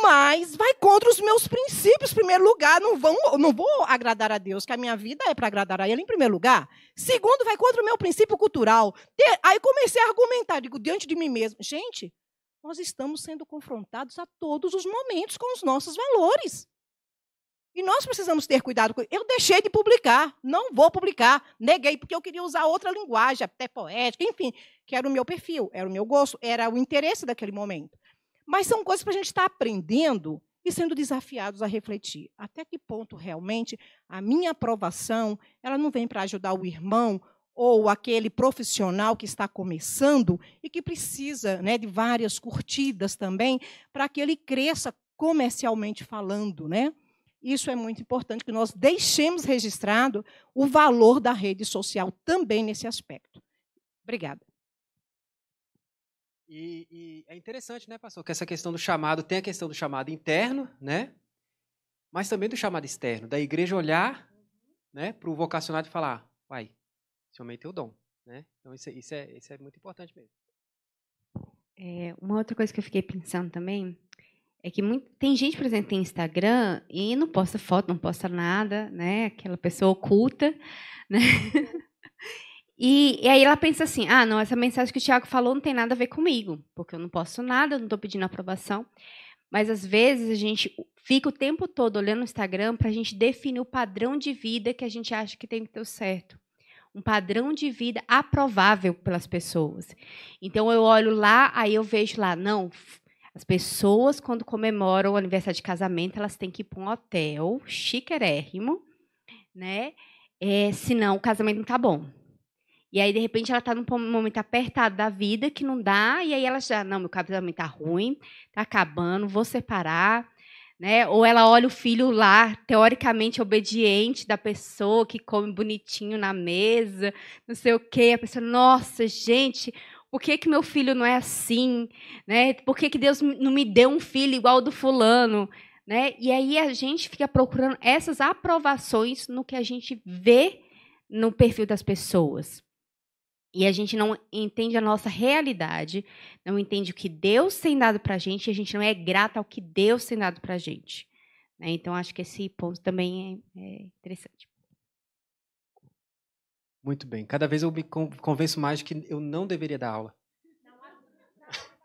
[SPEAKER 4] Mas vai contra os meus princípios, em primeiro lugar. Não, vão, não vou agradar a Deus, que a minha vida é para agradar a Ele, em primeiro lugar. Segundo, vai contra o meu princípio cultural. Aí comecei a argumentar, digo, diante de mim mesmo. Gente, nós estamos sendo confrontados a todos os momentos com os nossos valores. E nós precisamos ter cuidado com Eu deixei de publicar, não vou publicar, neguei, porque eu queria usar outra linguagem, até poética, enfim, que era o meu perfil, era o meu gosto, era o interesse daquele momento. Mas são coisas para a gente estar tá aprendendo e sendo desafiados a refletir. Até que ponto realmente a minha aprovação ela não vem para ajudar o irmão ou aquele profissional que está começando e que precisa né, de várias curtidas também para que ele cresça comercialmente falando. Né? Isso é muito importante que nós deixemos registrado o valor da rede social também nesse aspecto. Obrigada.
[SPEAKER 1] E, e é interessante, né, pastor, que essa questão do chamado tem a questão do chamado interno, né? Mas também do chamado externo, da igreja olhar né, para o vocacionado e falar, uai, esse homem tem o dom. Né? Então, isso, é, isso, é, isso é muito importante mesmo.
[SPEAKER 6] É, uma outra coisa que eu fiquei pensando também é que muito, tem gente, por exemplo, tem Instagram e não posta foto, não posta nada, né? Aquela pessoa oculta, né? [LAUGHS] E, e, aí ela pensa assim: ah, não, essa mensagem que o Tiago falou não tem nada a ver comigo, porque eu não posso nada, não estou pedindo aprovação. Mas às vezes a gente fica o tempo todo olhando o Instagram para a gente definir o padrão de vida que a gente acha que tem que ter o certo um padrão de vida aprovável pelas pessoas. Então eu olho lá, aí eu vejo lá, não, as pessoas quando comemoram o aniversário de casamento, elas têm que ir para um hotel chiquérrimo, né? É, senão o casamento não tá bom. E aí, de repente, ela tá num momento apertado da vida que não dá, e aí ela já, não, meu casamento tá ruim, tá acabando, vou separar, né? Ou ela olha o filho lá, teoricamente obediente da pessoa, que come bonitinho na mesa, não sei o quê. A pessoa, nossa, gente, por que, que meu filho não é assim? Né? Por que, que Deus não me deu um filho igual ao do fulano? Né? E aí a gente fica procurando essas aprovações no que a gente vê no perfil das pessoas. E a gente não entende a nossa realidade, não entende o que Deus tem dado para a gente, e a gente não é grata ao que Deus tem dado para a gente. Né? Então, acho que esse ponto também é, é interessante.
[SPEAKER 1] Muito bem. Cada vez eu me convenço mais de que eu não deveria dar aula. [LAUGHS]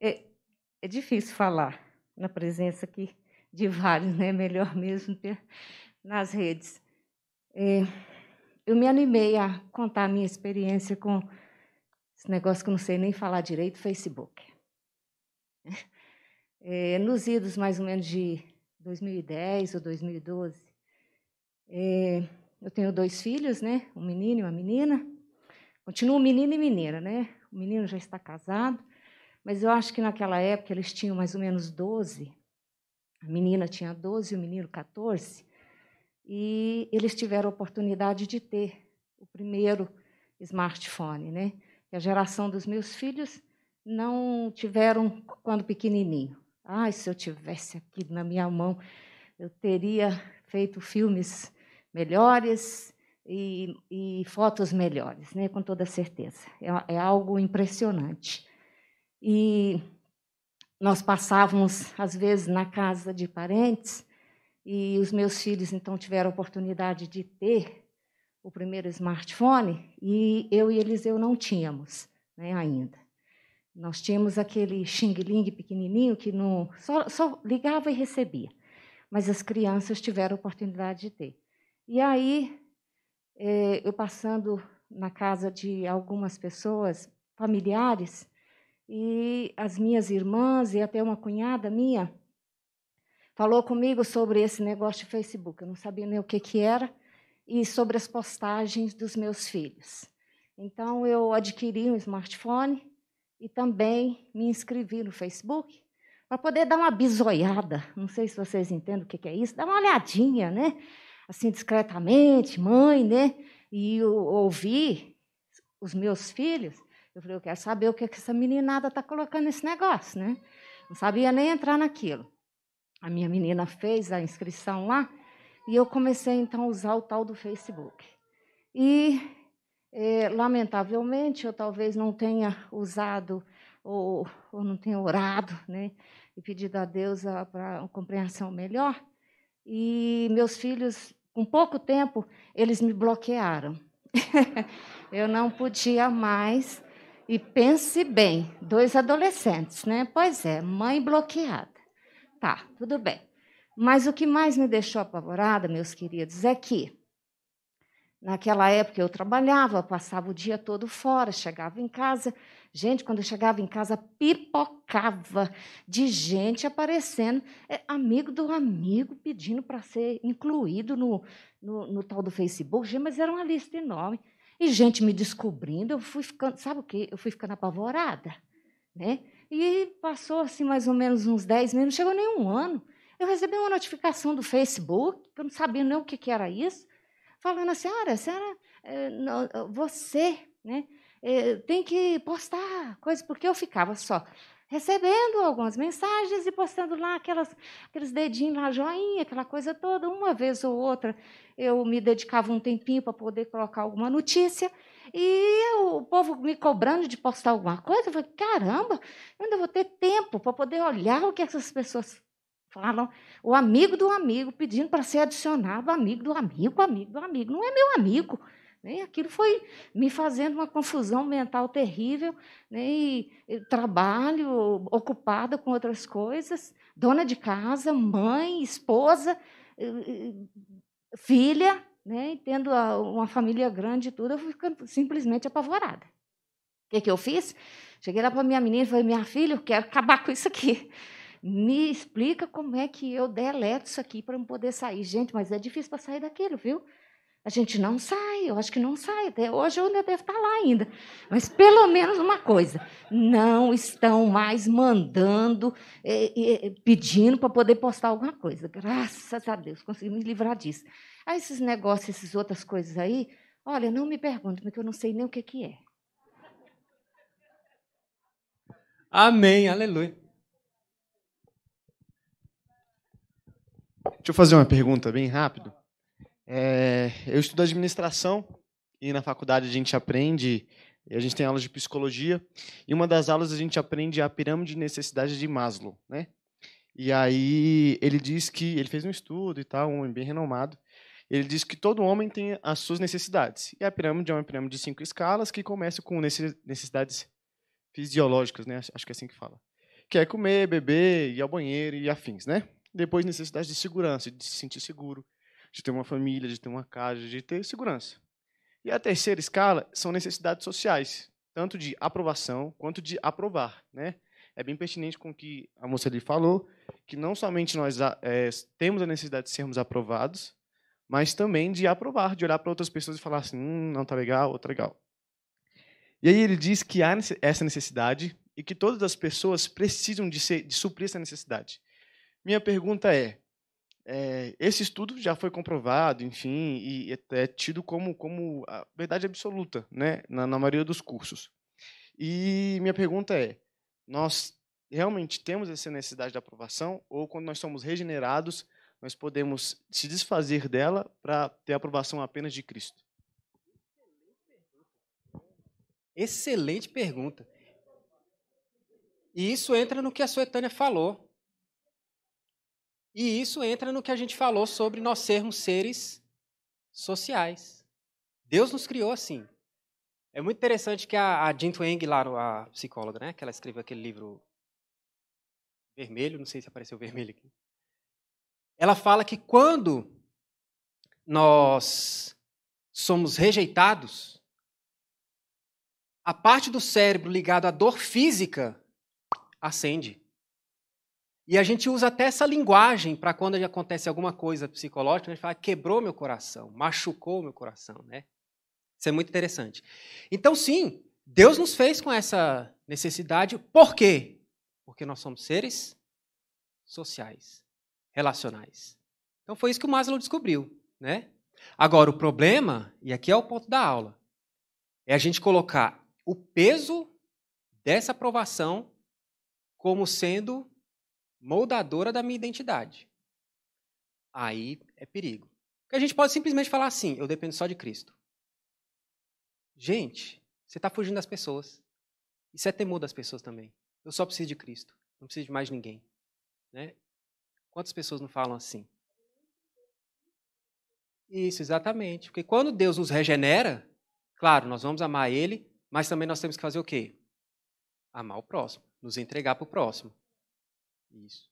[SPEAKER 3] É, é difícil falar na presença aqui de vários, né? Melhor mesmo ter nas redes. É, eu me animei a contar a minha experiência com esse negócio que eu não sei nem falar direito, Facebook. É, nos idos mais ou menos de 2010 ou 2012, é, eu tenho dois filhos, né? Um menino e uma menina. Continuo menino e menina, né? O menino já está casado, mas eu acho que naquela época eles tinham mais ou menos 12. A menina tinha 12 e o menino 14 e eles tiveram a oportunidade de ter o primeiro smartphone, né? E a geração dos meus filhos não tiveram quando pequenininho. Ai, se eu tivesse aqui na minha mão, eu teria feito filmes melhores e, e fotos melhores, né? Com toda certeza. É, é algo impressionante. E nós passávamos às vezes na casa de parentes e os meus filhos então tiveram a oportunidade de ter o primeiro smartphone e eu e eu não tínhamos né, ainda. Nós tínhamos aquele xing-ling pequenininho que não, só, só ligava e recebia, mas as crianças tiveram a oportunidade de ter. E aí, é, eu passando na casa de algumas pessoas, familiares, e as minhas irmãs e até uma cunhada minha falou comigo sobre esse negócio de Facebook. Eu não sabia nem o que, que era e sobre as postagens dos meus filhos. Então, eu adquiri um smartphone e também me inscrevi no Facebook para poder dar uma bisoiada. Não sei se vocês entendem o que é isso, dar uma olhadinha, né? Assim, discretamente, mãe, né? E ouvir os meus filhos. Eu falei, eu quero saber o que, que essa meninada está colocando nesse negócio, né? Não sabia nem entrar naquilo a minha menina fez a inscrição lá e eu comecei então a usar o tal do Facebook. E, eh, lamentavelmente, eu talvez não tenha usado ou, ou não tenha orado, né? E pedido a Deus para uma compreensão melhor. E meus filhos, com pouco tempo, eles me bloquearam. [LAUGHS] eu não podia mais. E pense bem, dois adolescentes, né? Pois é, mãe bloqueada. Tá, tudo bem. Mas o que mais me deixou apavorada, meus queridos, é que naquela época eu trabalhava, passava o dia todo fora, chegava em casa. Gente, quando eu chegava em casa, pipocava de gente aparecendo, é, amigo do amigo pedindo para ser incluído no, no, no tal do Facebook, mas era uma lista enorme. E gente me descobrindo, eu fui ficando, sabe o quê? Eu fui ficando apavorada, né? E passou assim mais ou menos uns 10 meses, não chegou nem um ano. Eu recebi uma notificação do Facebook, que eu não sabia nem o que, que era isso, falando assim, olha, senhora, eh, você né, eh, tem que postar coisas, porque eu ficava só recebendo algumas mensagens e postando lá aquelas, aqueles dedinhos lá, joinha, aquela coisa toda. Uma vez ou outra eu me dedicava um tempinho para poder colocar alguma notícia, e o povo me cobrando de postar alguma coisa, eu falei, caramba, eu ainda vou ter tempo para poder olhar o que essas pessoas falam. O amigo do amigo pedindo para ser adicionado, amigo do amigo, amigo do amigo. Não é meu amigo. Né? Aquilo foi me fazendo uma confusão mental terrível. Né? E, trabalho, ocupada com outras coisas, dona de casa, mãe, esposa, eh, eh, filha, né? tendo uma família grande e tudo, eu fui ficando simplesmente apavorada. O que, que eu fiz? Cheguei lá para minha menina e falei: minha filha, eu quero acabar com isso aqui. Me explica como é que eu deleto isso aqui para não poder sair. Gente, mas é difícil para sair daquilo, viu? A gente não sai, eu acho que não sai. Até hoje eu ainda devo estar tá lá ainda. Mas pelo menos uma coisa: não estão mais mandando, é, é, pedindo para poder postar alguma coisa. Graças a Deus, consegui me livrar disso. Ah, esses negócios, essas outras coisas aí, olha, não me pergunte, porque eu não sei nem o que, que é.
[SPEAKER 1] Amém, aleluia.
[SPEAKER 2] Deixa eu fazer uma pergunta bem rápido. É, eu estudo administração e na faculdade a gente aprende, a gente tem aulas de psicologia, e uma das aulas a gente aprende é a pirâmide de necessidade de Maslow, né? E aí ele diz que ele fez um estudo e tal, um homem bem renomado, ele diz que todo homem tem as suas necessidades. E a pirâmide é uma pirâmide de cinco escalas que começa com necessidades fisiológicas, né? Acho que é assim que fala. Que é comer, beber, ir ao banheiro e afins, né? Depois necessidades de segurança, de se sentir seguro, de ter uma família, de ter uma casa, de ter segurança. E a terceira escala são necessidades sociais, tanto de aprovação quanto de aprovar, né? É bem pertinente com o que a moça ali falou, que não somente nós é, temos a necessidade de sermos aprovados, mas também de aprovar, de olhar para outras pessoas e falar assim, hum, não tá legal, outra tá legal. E aí ele diz que há essa necessidade e que todas as pessoas precisam de, ser, de suprir essa necessidade. Minha pergunta é, é, esse estudo já foi comprovado, enfim, e é, é tido como, como a verdade absoluta né, na, na maioria dos cursos. E minha pergunta é, nós realmente temos essa necessidade de aprovação ou quando nós somos regenerados, nós podemos se desfazer dela para ter a aprovação apenas de Cristo? Excelente pergunta.
[SPEAKER 1] E isso entra no que a Suetânia falou. E isso entra no que a gente falou sobre nós sermos seres sociais. Deus nos criou assim. É muito interessante que a, a Jean Twenge, lá, a psicóloga, né, que ela escreveu aquele livro vermelho, não sei se apareceu vermelho aqui, ela fala que quando nós somos rejeitados, a parte do cérebro ligada à dor física acende. E a gente usa até essa linguagem para quando acontece alguma coisa psicológica, a gente fala, quebrou meu coração, machucou meu coração, né? Isso é muito interessante. Então, sim, Deus nos fez com essa necessidade, por quê? Porque nós somos seres sociais relacionais. Então foi isso que o Maslow descobriu, né? Agora o problema, e aqui é o ponto da aula, é a gente colocar o peso dessa aprovação como sendo moldadora da minha identidade. Aí é perigo. Porque a gente pode simplesmente falar assim: eu dependo só de Cristo. Gente, você está fugindo das pessoas. Isso é temor das pessoas também. Eu só preciso de Cristo. Não preciso de mais ninguém. Né? Quantas pessoas não falam assim? Isso, exatamente. Porque quando Deus nos regenera, claro, nós vamos amar Ele, mas também nós temos que fazer o quê? Amar o próximo, nos entregar para o próximo. Isso.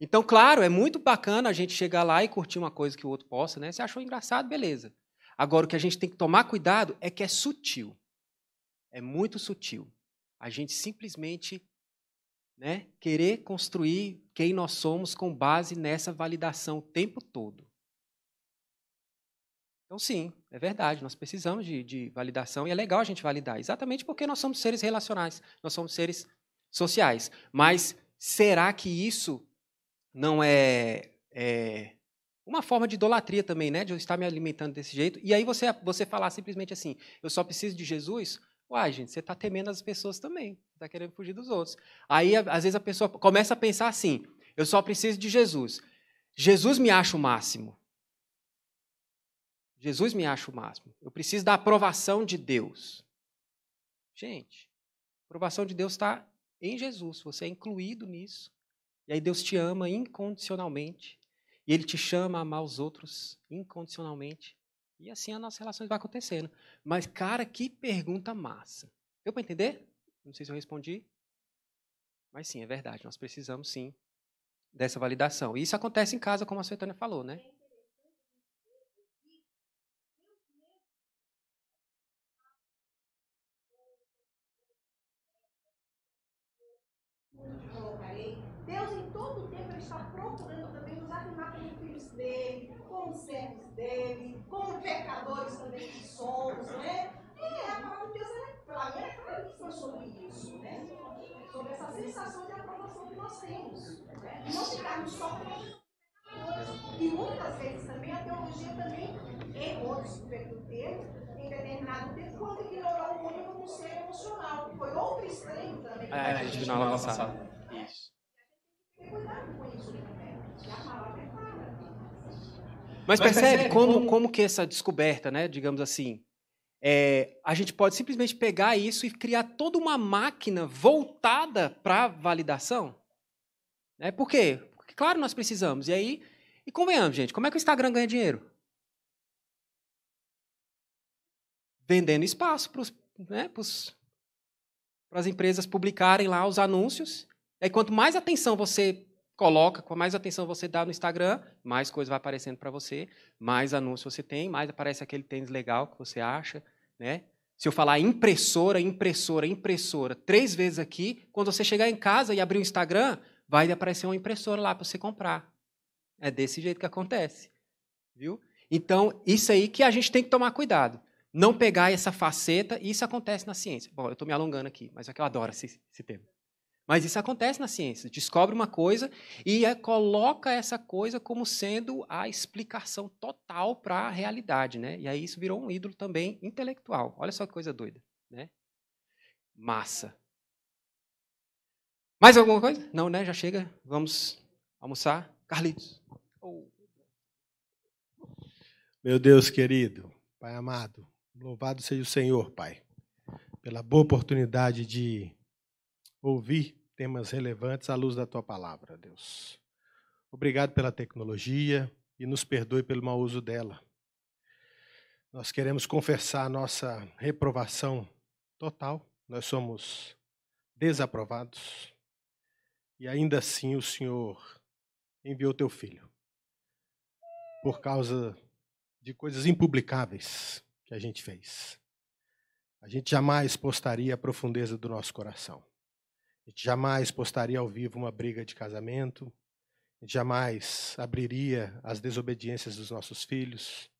[SPEAKER 1] Então, claro, é muito bacana a gente chegar lá e curtir uma coisa que o outro possa, né? Você achou engraçado, beleza. Agora, o que a gente tem que tomar cuidado é que é sutil. É muito sutil. A gente simplesmente né? Querer construir quem nós somos com base nessa validação o tempo todo. Então, sim, é verdade, nós precisamos de, de validação e é legal a gente validar, exatamente porque nós somos seres relacionais, nós somos seres sociais. Mas será que isso não é, é uma forma de idolatria também, né? De eu estar me alimentando desse jeito. E aí você, você falar simplesmente assim, eu só preciso de Jesus Uai, gente, você está temendo as pessoas também. Está querendo fugir dos outros. Aí, às vezes, a pessoa começa a pensar assim: eu só preciso de Jesus. Jesus me acha o máximo. Jesus me acha o máximo. Eu preciso da aprovação de Deus. Gente, a aprovação de Deus está em Jesus. Você é incluído nisso. E aí Deus te ama incondicionalmente. E Ele te chama a amar os outros incondicionalmente. E assim as nossas relações vão acontecendo. Mas, cara, que pergunta massa. Deu para entender? Não sei se eu respondi. Mas sim, é verdade. Nós precisamos sim dessa validação. E isso acontece em casa, como a Suetânia falou, né?
[SPEAKER 4] E muitas vezes também a teologia também errou, outros o termo, em determinado tempo, quando ignorou o único
[SPEAKER 1] ser emocional. Foi outro estranho também. É, a gente viu na aula passada. Isso. Tem
[SPEAKER 4] cuidado com isso, né? Já a
[SPEAKER 1] é Mas percebe como, como que essa descoberta, né, digamos assim, é, a gente pode simplesmente pegar isso e criar toda uma máquina voltada para validação? Né? Por quê? Claro, nós precisamos. E aí, e convenhamos, gente, como é que o Instagram ganha dinheiro? Vendendo espaço para né, as empresas publicarem lá os anúncios. E aí, quanto mais atenção você coloca, com mais atenção você dá no Instagram, mais coisa vai aparecendo para você, mais anúncios você tem, mais aparece aquele tênis legal que você acha, né? Se eu falar impressora, impressora, impressora três vezes aqui, quando você chegar em casa e abrir o Instagram, vai aparecer uma impressora lá para você comprar. É desse jeito que acontece. Viu? Então, isso aí que a gente tem que tomar cuidado. Não pegar essa faceta, e isso acontece na ciência. Bom, eu estou me alongando aqui, mas é que eu adoro esse, esse tema. Mas isso acontece na ciência. Descobre uma coisa e é, coloca essa coisa como sendo a explicação total para a realidade. Né? E aí isso virou um ídolo também intelectual. Olha só que coisa doida. Né? Massa. Mais alguma coisa? Não, né? Já chega. Vamos almoçar. Carlitos. Oh.
[SPEAKER 5] Meu Deus querido, Pai amado, louvado seja o Senhor, Pai, pela boa oportunidade de ouvir temas relevantes à luz da tua palavra, Deus. Obrigado pela tecnologia e nos perdoe pelo mau uso dela. Nós queremos confessar a nossa reprovação total. Nós somos desaprovados e ainda assim o Senhor enviou teu filho por causa de coisas impublicáveis que a gente fez. A gente jamais postaria a profundeza do nosso coração. A gente jamais postaria ao vivo uma briga de casamento. A gente jamais abriria as desobediências dos nossos filhos.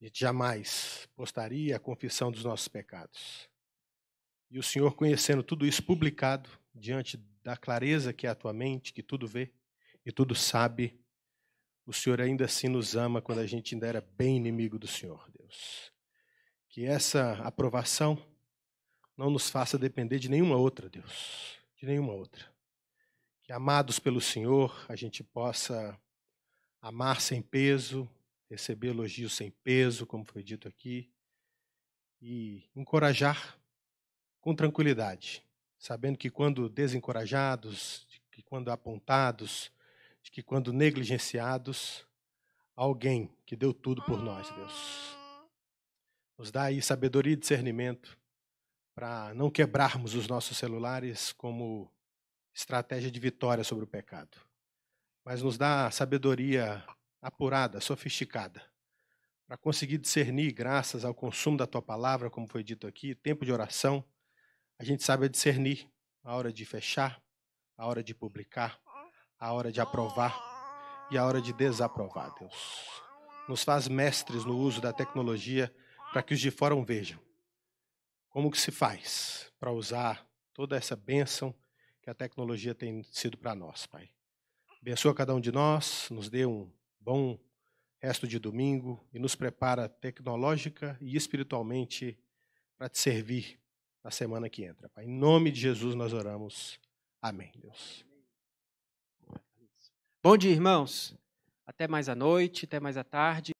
[SPEAKER 5] A gente jamais postaria a confissão dos nossos pecados. E o Senhor, conhecendo tudo isso publicado diante da clareza que é a tua mente, que tudo vê e tudo sabe, o Senhor ainda assim nos ama quando a gente ainda era bem inimigo do Senhor, Deus. Que essa aprovação não nos faça depender de nenhuma outra, Deus, de nenhuma outra. Que amados pelo Senhor, a gente possa amar sem peso, receber elogios sem peso, como foi dito aqui, e encorajar com tranquilidade sabendo que quando desencorajados, que quando apontados, que quando negligenciados, alguém que deu tudo por nós, Deus. Ah. Nos dá aí sabedoria e discernimento para não quebrarmos os nossos celulares como estratégia de vitória sobre o pecado, mas nos dá sabedoria apurada, sofisticada, para conseguir discernir, graças ao consumo da tua palavra, como foi dito aqui, tempo de oração, a gente sabe discernir a hora de fechar, a hora de publicar, a hora de aprovar e a hora de desaprovar, Deus. Nos faz mestres no uso da tecnologia para que os de fora vejam como que se faz para usar toda essa bênção que a tecnologia tem sido para nós, Pai. Abençoa cada um de nós, nos dê um bom resto de domingo e nos prepara tecnológica e espiritualmente para te servir na semana que entra. Pai, em nome de Jesus nós oramos. Amém, Deus. Bom dia, irmãos.
[SPEAKER 1] Até mais à noite, até mais à tarde.